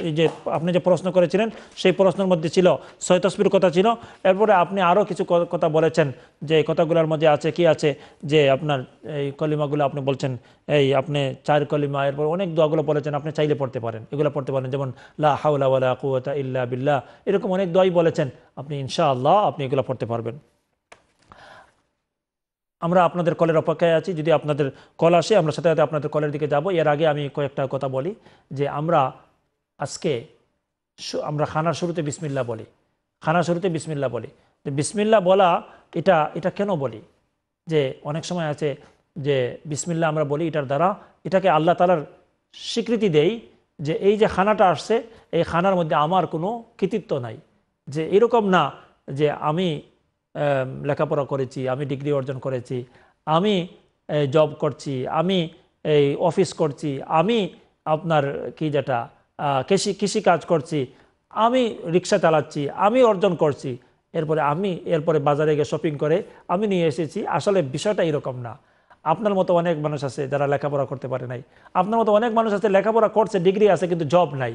এই যে আপনি যে প্রশ্ন করেছিলেন সেই প্রশ্নের মধ্যে ছিল ছয় তসবির কথা ছিল এরপরে আপনি আরও কিছু কথা বলেছেন যে এই কথাগুলোর মধ্যে আছে কি আছে যে আপনার এই কলিমাগুলো আপনি বলছেন এই আপনি চার কলিমা এরপর অনেক দোয়াগুলো বলেছেন আপনি চাইলে পড়তে পারেন এগুলো পড়তে পারেন যেমন লা হাউলা ওয়ালা কুয়াতা ইল্লা বিল্লাহ এরকম অনেক দোয়াই বলেছেন আপনি ইনশাআল্লাহ আপনি এগুলো পড়তে পারবেন আমরা আপনাদের কলের অপেক্ষায় আছি যদি আপনাদের কল আসে আমরা সাথে সাথে আপনাদের কলের দিকে যাব এর আগে আমি কয়েকটা কথা বলি যে আমরা আজকে আমরা খানার শুরুতে বিসমিল্লা বলি খানার শুরুতে বিসমিল্লা বলি যে বিসমিল্লা বলা এটা এটা কেন বলি যে অনেক সময় আছে যে বিসমিল্লা আমরা বলি এটার দ্বারা এটাকে আল্লাহ তালার স্বীকৃতি দেই যে এই যে খানাটা আসছে এই খানার মধ্যে আমার কোনো কৃতিত্ব নাই যে এরকম না যে আমি লেখাপড়া করেছি আমি ডিগ্রি অর্জন করেছি আমি জব করছি আমি এই অফিস করছি আমি আপনার কি যেটা কৃষি কৃষি কাজ করছি আমি রিক্সা চালাচ্ছি আমি অর্জন করছি এরপরে আমি এরপরে বাজারে গিয়ে শপিং করে আমি নিয়ে এসেছি আসলে বিষয়টা এরকম না আপনার মতো অনেক মানুষ আছে যারা লেখাপড়া করতে পারে নাই আপনার মতো অনেক মানুষ আছে লেখাপড়া করছে ডিগ্রি আছে কিন্তু জব নাই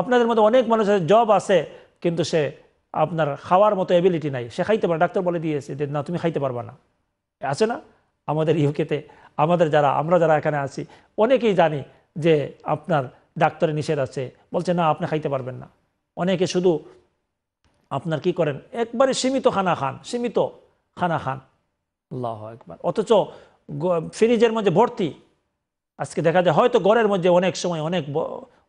আপনাদের মতো অনেক মানুষ আছে জব আছে কিন্তু সে আপনার খাওয়ার মতো অ্যাবিলিটি নাই সে খাইতে পারে ডাক্তার বলে দিয়েছে যে না তুমি খাইতে পারবা না আছে না আমাদের ইউকেতে আমাদের যারা আমরা যারা এখানে আছি অনেকেই জানি যে আপনার ডাক্তারের নিষেধ আছে বলছে না আপনি খাইতে পারবেন না অনেকে শুধু আপনার কি করেন একবারে সীমিত খানা খান সীমিত খানা খান আল্লাহ একবার অথচ ফ্রিজের মধ্যে ভর্তি আজকে দেখা যায় হয়তো ঘরের মধ্যে অনেক সময় অনেক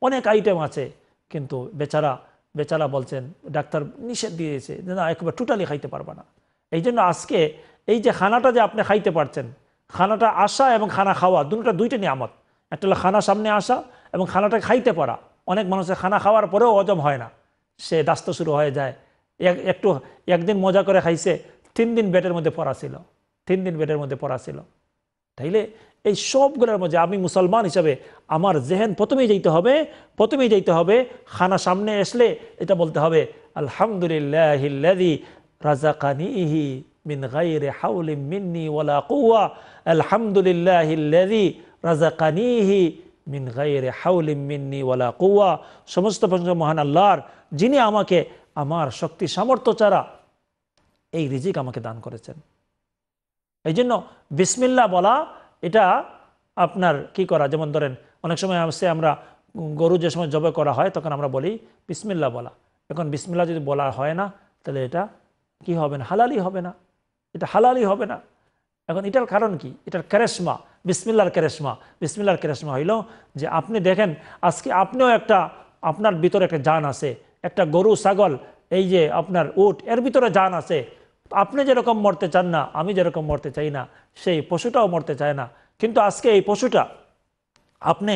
অনেক আইটেম আছে কিন্তু বেচারা বেচারা বলছেন ডাক্তার নিষেধ দিয়েছে যে না একবার টোটালি খাইতে পারবা না এই জন্য আজকে এই যে খানাটা যে আপনি খাইতে পারছেন খানাটা আসা এবং খানা খাওয়া দুটা দুইটা নিয়ামত একটা হলো খানা সামনে আসা এবং খানাটা খাইতে পারা অনেক মানুষের খানা খাওয়ার পরেও হজম হয় না সে দাস্ত শুরু হয়ে যায় এক একটু একদিন মজা করে খাইছে তিন দিন বেডের মধ্যে পড়া ছিল তিন দিন বেডের মধ্যে পড়া ছিল তাইলে এই সবগুলোর মধ্যে আমি মুসলমান হিসাবে আমার জেহেন প্রথমেই যাইতে হবে প্রথমেই যাইতে হবে খানা সামনে আসলে এটা বলতে হবে আলহামদুলিল্লাহ রাজাকানিহি মিন গাইরে হাউলি মিন্নি ওয়ালা কুয়া আলহামদুলিল্লাহ রাজাকানিহি মিন গাইরে হাউলি মিন্নি ওয়ালা কুয়া সমস্ত মহান আল্লাহর যিনি আমাকে আমার শক্তি সামর্থ্য ছাড়া এই রিজিক আমাকে দান করেছেন এই জন্য বিসমিল্লা বলা এটা আপনার কি করা যেমন ধরেন অনেক সময় আসে আমরা গরু যে সময় জবে করা হয় তখন আমরা বলি বিসমিল্লা বলা এখন বিসমিল্লা যদি বলা হয় না তাহলে এটা কি হবে না হালালি হবে না এটা হালালি হবে না এখন এটার কারণ কি এটার ক্যারেশমা বিসমিল্লার ক্যারেশমা বিসমিল্লার ক্যারেশমা হইল যে আপনি দেখেন আজকে আপনিও একটা আপনার ভিতরে একটা জান আছে একটা গরু ছাগল এই যে আপনার উট এর ভিতরে জান আছে আপনি যেরকম মরতে চান না আমি যেরকম মরতে চাই না সেই পশুটাও মরতে চায় না কিন্তু আজকে এই পশুটা আপনি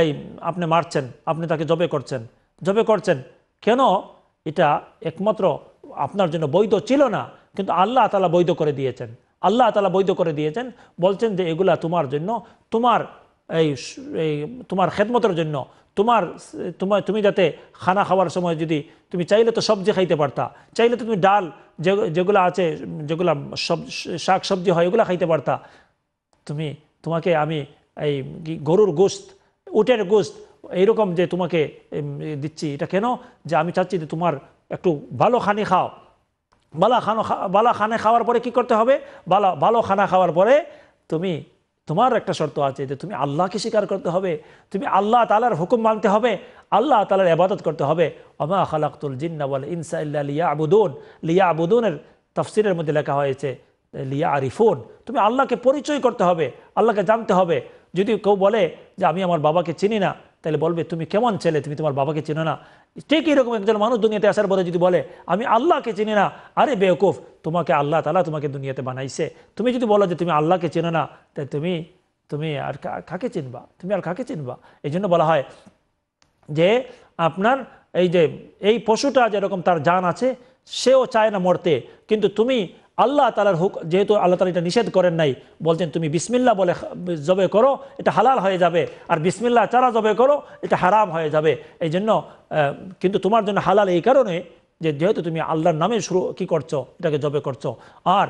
এই আপনি মারছেন আপনি তাকে জবে করছেন জবে করছেন কেন এটা একমাত্র আপনার জন্য বৈধ ছিল না কিন্তু আল্লাহ তালা বৈধ করে দিয়েছেন আল্লাহ তালা বৈধ করে দিয়েছেন বলছেন যে এগুলা তোমার জন্য তোমার এই তোমার খেদমতের জন্য তোমার তোমার তুমি যাতে খানা খাওয়ার সময় যদি তুমি চাইলে তো সবজি খাইতে পারতা চাইলে তো তুমি ডাল যেগুলো আছে যেগুলো সব শাক সবজি হয় এগুলো খাইতে পারতা তুমি তোমাকে আমি এই গরুর গোস্ত উটের গোস্ত এইরকম যে তোমাকে দিচ্ছি এটা কেন যে আমি চাচ্ছি যে তোমার একটু ভালো খানি খাও বালা খানো বালা খানে খাওয়ার পরে কি করতে হবে বালা ভালো খানা খাওয়ার পরে তুমি তোমার একটা শর্ত আছে যে তুমি আল্লাহকে স্বীকার করতে হবে তুমি আল্লাহ তালার হুকুম মানতে হবে আল্লাহ তালার আবাদত করতে হবে অমা খালাকুল জিন্নাওয়াল ইনসা ইল্লা লিয়া আবুদুন লিয়া আবুদুনের তফসিরের মধ্যে লেখা হয়েছে লিয়া আরিফোন তুমি আল্লাহকে পরিচয় করতে হবে আল্লাহকে জানতে হবে যদি কেউ বলে যে আমি আমার বাবাকে চিনি না তাহলে বলবে তুমি কেমন ছেলে তুমি তোমার বাবাকে চিনো না ঠিক এরকম একজন মানুষ দুনিয়াতে আসার পরে যদি বলে আমি আল্লাহকে চিনি না আরে বেওকুফ তোমাকে আল্লাহ তালা তোমাকে দুনিয়াতে বানাইছে তুমি যদি বলো যে তুমি আল্লাহকে চিনো না তাই তুমি তুমি আর কাকে চিনবা তুমি আর কাকে চিনবা এই জন্য বলা হয় যে আপনার এই যে এই পশুটা যেরকম তার জান আছে সেও চায় না মরতে কিন্তু তুমি আল্লাহ তালার হুক যেহেতু আল্লাহ তালা এটা নিষেধ করেন নাই বলছেন তুমি বিসমিল্লা বলে জবে করো এটা হালাল হয়ে যাবে আর বিসমিল্লা চারা জবে করো এটা হারাম হয়ে যাবে এই জন্য কিন্তু তোমার জন্য হালাল এই কারণে যে যেহেতু তুমি আল্লাহর নামে শুরু কী করছো এটাকে জবে করছো আর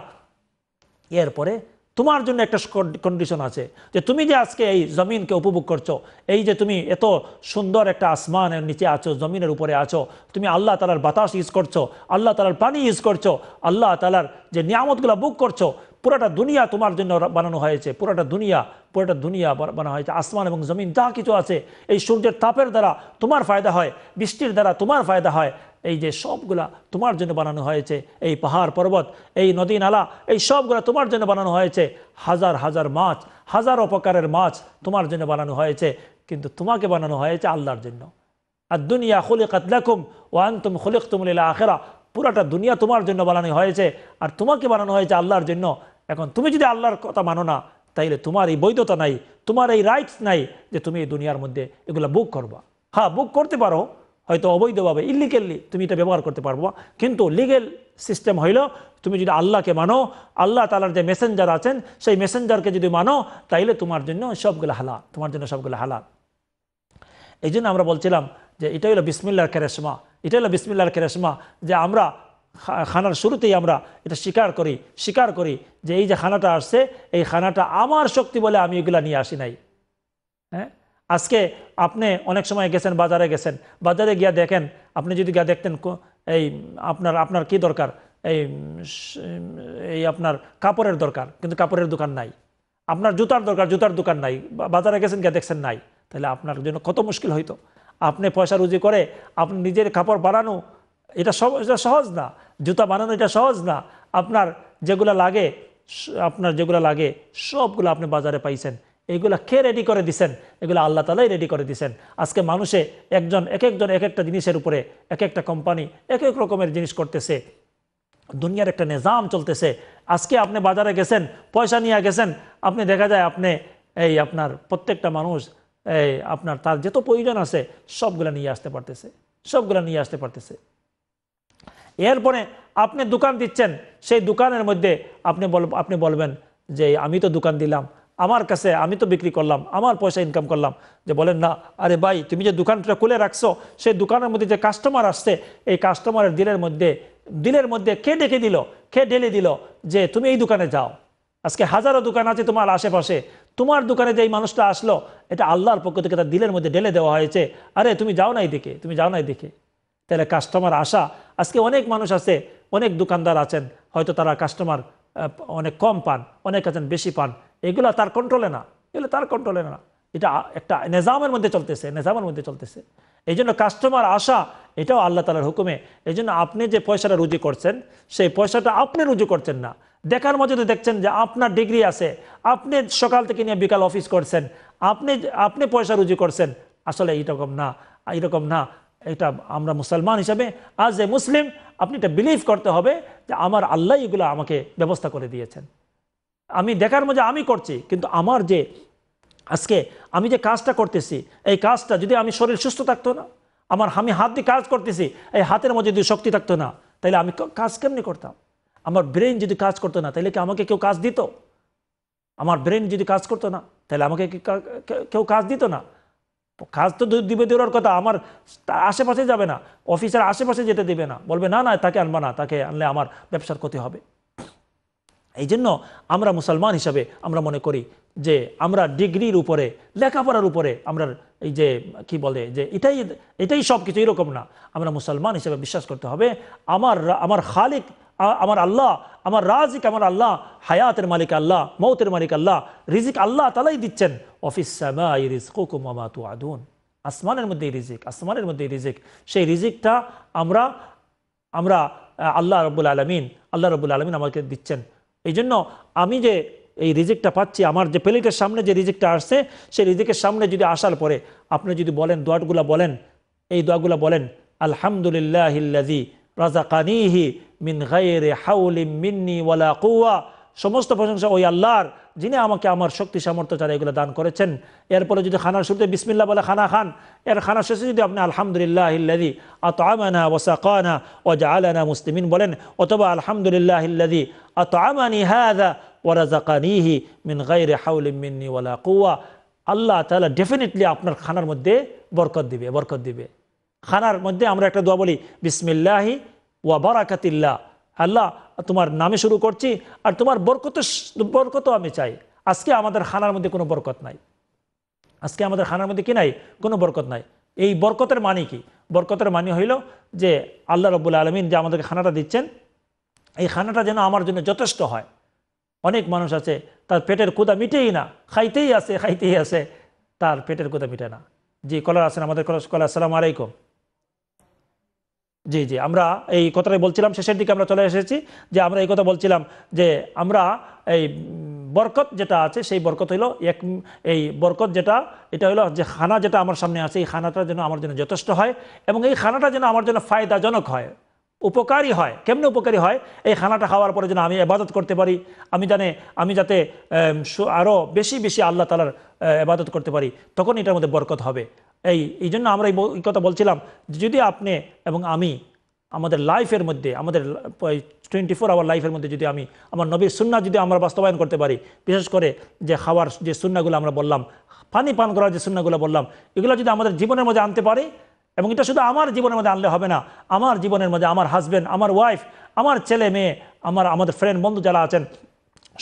এরপরে তোমার জন্য একটা কন্ডিশন আছে যে তুমি যে আজকে এই জমিনকে উপভোগ করছো এই যে তুমি এত সুন্দর একটা আসমানের নিচে আছো জমিনের উপরে আছো তুমি আল্লাহ তালার বাতাস ইউজ করছো আল্লাহ তালার পানি ইউজ করছো আল্লাহ তালার যে নিয়ামতগুলো বুক করছো পুরোটা দুনিয়া তোমার জন্য বানানো হয়েছে পুরোটা দুনিয়া পুরোটা দুনিয়া বানানো হয়েছে আসমান এবং জমিন যা কিছু আছে এই সূর্যের তাপের দ্বারা তোমার ফায়দা হয় বৃষ্টির দ্বারা তোমার ফায়দা হয় এই যে সবগুলা তোমার জন্য বানানো হয়েছে এই পাহাড় পর্বত এই নদী নালা এই সবগুলা তোমার জন্য বানানো হয়েছে হাজার হাজার মাছ হাজার অপকারের মাছ তোমার জন্য বানানো হয়েছে কিন্তু তোমাকে বানানো হয়েছে আল্লাহর জন্য আর দুনিয়া খুলে কাতলাকুম তুম খুলেক তুমলিলা আখেরা পুরাটা দুনিয়া তোমার জন্য বানানো হয়েছে আর তোমাকে বানানো হয়েছে আল্লাহর জন্য এখন তুমি যদি আল্লাহর কথা মানো না তাইলে তোমার এই বৈধতা নাই তোমার এই রাইটস নাই যে তুমি এই দুনিয়ার মধ্যে এগুলো বুক করবা হ্যাঁ বুক করতে পারো হয়তো অবৈধভাবে ইলিগেললি তুমি এটা ব্যবহার করতে পারবো কিন্তু লিগেল সিস্টেম হইল তুমি যদি আল্লাহকে মানো আল্লাহ তালার যে মেসেঞ্জার আছেন সেই মেসেঞ্জারকে যদি মানো তাইলে তোমার জন্য সবগুলো হালা তোমার জন্য সবগুলো হালা এই জন্য আমরা বলছিলাম যে এটা হলো বিসমিল্লার কেরেশমা এটাই হলো বিসমিল্লার কেরেসমা যে আমরা খানার শুরুতেই আমরা এটা স্বীকার করি স্বীকার করি যে এই যে খানাটা আসছে এই খানাটা আমার শক্তি বলে আমি এগুলা নিয়ে আসি নাই হ্যাঁ আজকে আপনি অনেক সময় গেছেন বাজারে গেছেন বাজারে গিয়া দেখেন আপনি যদি গিয়া দেখতেন এই আপনার আপনার কি দরকার এই এই আপনার কাপড়ের দরকার কিন্তু কাপড়ের দোকান নাই আপনার জুতার দরকার জুতার দোকান নাই বাজারে গেছেন গিয়া দেখছেন নাই তাহলে আপনার জন্য কত মুশকিল হইতো আপনি পয়সা রুজি করে আপনি নিজের কাপড় বানানো এটা এটা সহজ না জুতা বানানো এটা সহজ না আপনার যেগুলো লাগে আপনার যেগুলো লাগে সবগুলো আপনি বাজারে পাইছেন এগুলা কে রেডি করে দিছেন এগুলো আল্লাহ তালাই রেডি করে দিছেন আজকে মানুষে একজন এক একজন এক একটা জিনিসের উপরে এক একটা কোম্পানি এক এক রকমের জিনিস করতেছে দুনিয়ার একটা নিজাম চলতেছে আজকে আপনি বাজারে গেছেন পয়সা নিয়ে গেছেন আপনি দেখা যায় আপনি এই আপনার প্রত্যেকটা মানুষ এই আপনার তার যেত প্রয়োজন আছে সবগুলো নিয়ে আসতে পারতেছে সবগুলো নিয়ে আসতে পারতেছে এরপরে আপনি দোকান দিচ্ছেন সেই দোকানের মধ্যে আপনি বল আপনি বলবেন যে আমি তো দোকান দিলাম আমার কাছে আমি তো বিক্রি করলাম আমার পয়সা ইনকাম করলাম যে বলেন না আরে ভাই তুমি যে দোকানটা খুলে রাখছো সেই দোকানের মধ্যে যে কাস্টমার আসছে এই কাস্টমারের দিলের মধ্যে দিলের মধ্যে কে ডেকে দিল কে ঢেলে দিল যে তুমি এই দোকানে যাও আজকে হাজারো দোকান আছে তোমার আশেপাশে তোমার দোকানে যে এই মানুষটা আসলো এটা আল্লাহর পক্ষ থেকে তার দিলের মধ্যে ঢেলে দেওয়া হয়েছে আরে তুমি যাও না এদিকে তুমি যাও না এদিকে তাহলে কাস্টমার আসা আজকে অনেক মানুষ আছে অনেক দোকানদার আছেন হয়তো তারা কাস্টমার অনেক কম পান অনেক আছেন বেশি পান এগুলো তার কন্ট্রোলে না এগুলো তার কন্ট্রোলে না এটা একটা নিজামের মধ্যে চলতেছে নিজামের মধ্যে চলতেছে এই জন্য কাস্টমার আসা এটাও আল্লাহ তালার হুকুমে এই জন্য আপনি যে পয়সাটা রুজি করছেন সেই পয়সাটা আপনি রুজু করছেন না দেখার মধ্যে তো দেখছেন যে আপনার ডিগ্রি আছে আপনি সকাল থেকে নিয়ে বিকাল অফিস করছেন আপনি আপনি পয়সা রুজু করছেন আসলে এইরকম না এইরকম না এটা আমরা মুসলমান হিসাবে আজ এ মুসলিম আপনি এটা বিলিভ করতে হবে যে আমার আল্লাহ এগুলো আমাকে ব্যবস্থা করে দিয়েছেন আমি দেখার মজা আমি করছি কিন্তু আমার যে আজকে আমি যে কাজটা করতেছি এই কাজটা যদি আমি শরীর সুস্থ থাকতো না আমার আমি হাত দিয়ে কাজ করতেছি এই হাতের মধ্যে যদি শক্তি থাকতো না তাহলে আমি কাজ কেমনি করতাম আমার ব্রেন যদি কাজ করতো না তাহলে কি আমাকে কেউ কাজ দিত আমার ব্রেন যদি কাজ করতো না তাহলে আমাকে কেউ কাজ দিত না কাজ তো দিবে দেওয়ার কথা আমার আশেপাশে যাবে না অফিসের আশেপাশে যেতে দিবে না বলবে না না তাকে আনবা না তাকে আনলে আমার ব্যবসার ক্ষতি হবে এই জন্য আমরা মুসলমান হিসাবে আমরা মনে করি যে আমরা ডিগ্রির উপরে লেখাপড়ার উপরে আমরা এই যে কি বলে যে এটাই এটাই সব কিছু এরকম না আমরা মুসলমান হিসাবে বিশ্বাস করতে হবে আমার আমার খালিক আমার আল্লাহ আমার রাজিক আমার আল্লাহ হায়াতের মালিক আল্লাহ মৌতের মালিক আল্লাহ রিজিক আল্লাহ তালাই দিচ্ছেন অফিস আদুন আসমানের মধ্যে রিজিক আসমানের মধ্যে রিজিক সেই রিজিকটা আমরা আমরা আল্লাহ রবুল আলমিন আল্লাহ রবুল আলমিন আমাকে দিচ্ছেন এই জন্য আমি যে এই রিজিকটা পাচ্ছি আমার যে প্লেটের সামনে যে রিজিকটা আসছে সেই রিজিকের সামনে যদি আসার পরে আপনি যদি বলেন দোয়াটগুলা বলেন এই দোয়াগুলা বলেন রাজা কানিহি মিন হাউলি মিন্নি ওয়ালা কুয়া সমস্ত প্রশংসা ওই আল্লাহর যিনি আমাকে আমার শক্তি সামর্থ্য যারা এগুলো দান করেছেন এরপরে যদি খানার শুরুতে বিসমিল্লা বলে খানা খান এর খানার শেষে যদি আপনি আলহামদুলিল্লাহিল্লাদি ওসা কানা ও আলানা মুসলিমিন বলেন অথবা আলহামদুলিল্লাহিল্লাদি আতামানি হাদা ওয়ারাজাকানিহি মিন গাইরে হাউলিম মিন্নি ওয়ালা কুয়া আল্লাহ তাহলে ডেফিনেটলি আপনার খানার মধ্যে বরকত দিবে বরকত দিবে খানার মধ্যে আমরা একটা দোয়া বলি বিসমিল্লাহি ওয়া বারাকাতিল্লাহ আল্লাহ তোমার নামে শুরু করছি আর তোমার বরকত বরকত আমি চাই আজকে আমাদের খানার মধ্যে কোনো বরকত নাই আজকে আমাদের খানার মধ্যে কি নাই কোনো বরকত নাই এই বরকতের মানে কি বরকতের মানে হইল যে আল্লাহ রব্বুল আলমিন যে আমাদেরকে খানাটা দিচ্ছেন এই খানাটা যেন আমার জন্য যথেষ্ট হয় অনেক মানুষ আছে তার পেটের কুদা মিটেই না খাইতেই আছে খাইতেই আছে তার পেটের কুদা মিটে না জি কলার আছেন আমাদের কলার সালাম আলাইকুম জি জি আমরা এই কথাটাই বলছিলাম শেষের দিকে আমরা চলে এসেছি যে আমরা এই কথা বলছিলাম যে আমরা এই বরকত যেটা আছে সেই বরকত হইল এক এই বরকত যেটা এটা হলো যে খানা যেটা আমার সামনে আছে এই খানাটা যেন আমার জন্য যথেষ্ট হয় এবং এই খানাটা যেন আমার জন্য ফায়দাজনক হয় উপকারী হয় কেমনে উপকারী হয় এই খানাটা খাওয়ার পরে যেন আমি এবাদত করতে পারি আমি জানে আমি যাতে আরও বেশি বেশি আল্লাহ তালার এবাদত করতে পারি তখন এটার মধ্যে বরকত হবে এই এই জন্য আমরা এই কথা বলছিলাম যদি আপনি এবং আমি আমাদের লাইফের মধ্যে আমাদের টোয়েন্টি ফোর আওয়ার লাইফের মধ্যে যদি আমি আমার নবীর সুন্না যদি আমরা বাস্তবায়ন করতে পারি বিশেষ করে যে খাওয়ার যে সুন্নাগুলো আমরা বললাম পানি পান করার যে সুন্নাগুলো বললাম এগুলো যদি আমাদের জীবনের মধ্যে আনতে পারি এবং এটা শুধু আমার জীবনের মধ্যে আনলে হবে না আমার জীবনের মধ্যে আমার হাজব্যান্ড আমার ওয়াইফ আমার ছেলে মেয়ে আমার আমাদের ফ্রেন্ড বন্ধু যারা আছেন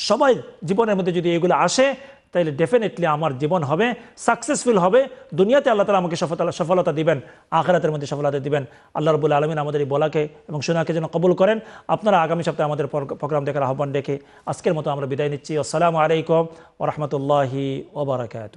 সবাই জীবনের মধ্যে যদি এগুলো আসে তাইলে ডেফিনেটলি আমার জীবন হবে সাকসেসফুল হবে দুনিয়াতে আল্লাহ তালা আমাকে সফলতা সফলতা দিবেন আখেরাতের মধ্যে সফলতা দিবেন আল্লাহ রবুল আলমিন আমাদের এই বলাকে এবং সোনাকে যেন কবুল করেন আপনারা আগামী সপ্তাহে আমাদের প্রোগ্রাম দেখার আহ্বান দেখে আজকের মতো আমরা বিদায় নিচ্ছি আসসালামু আলাইকুম ও রহমতুল্লাহি ওবরাকাত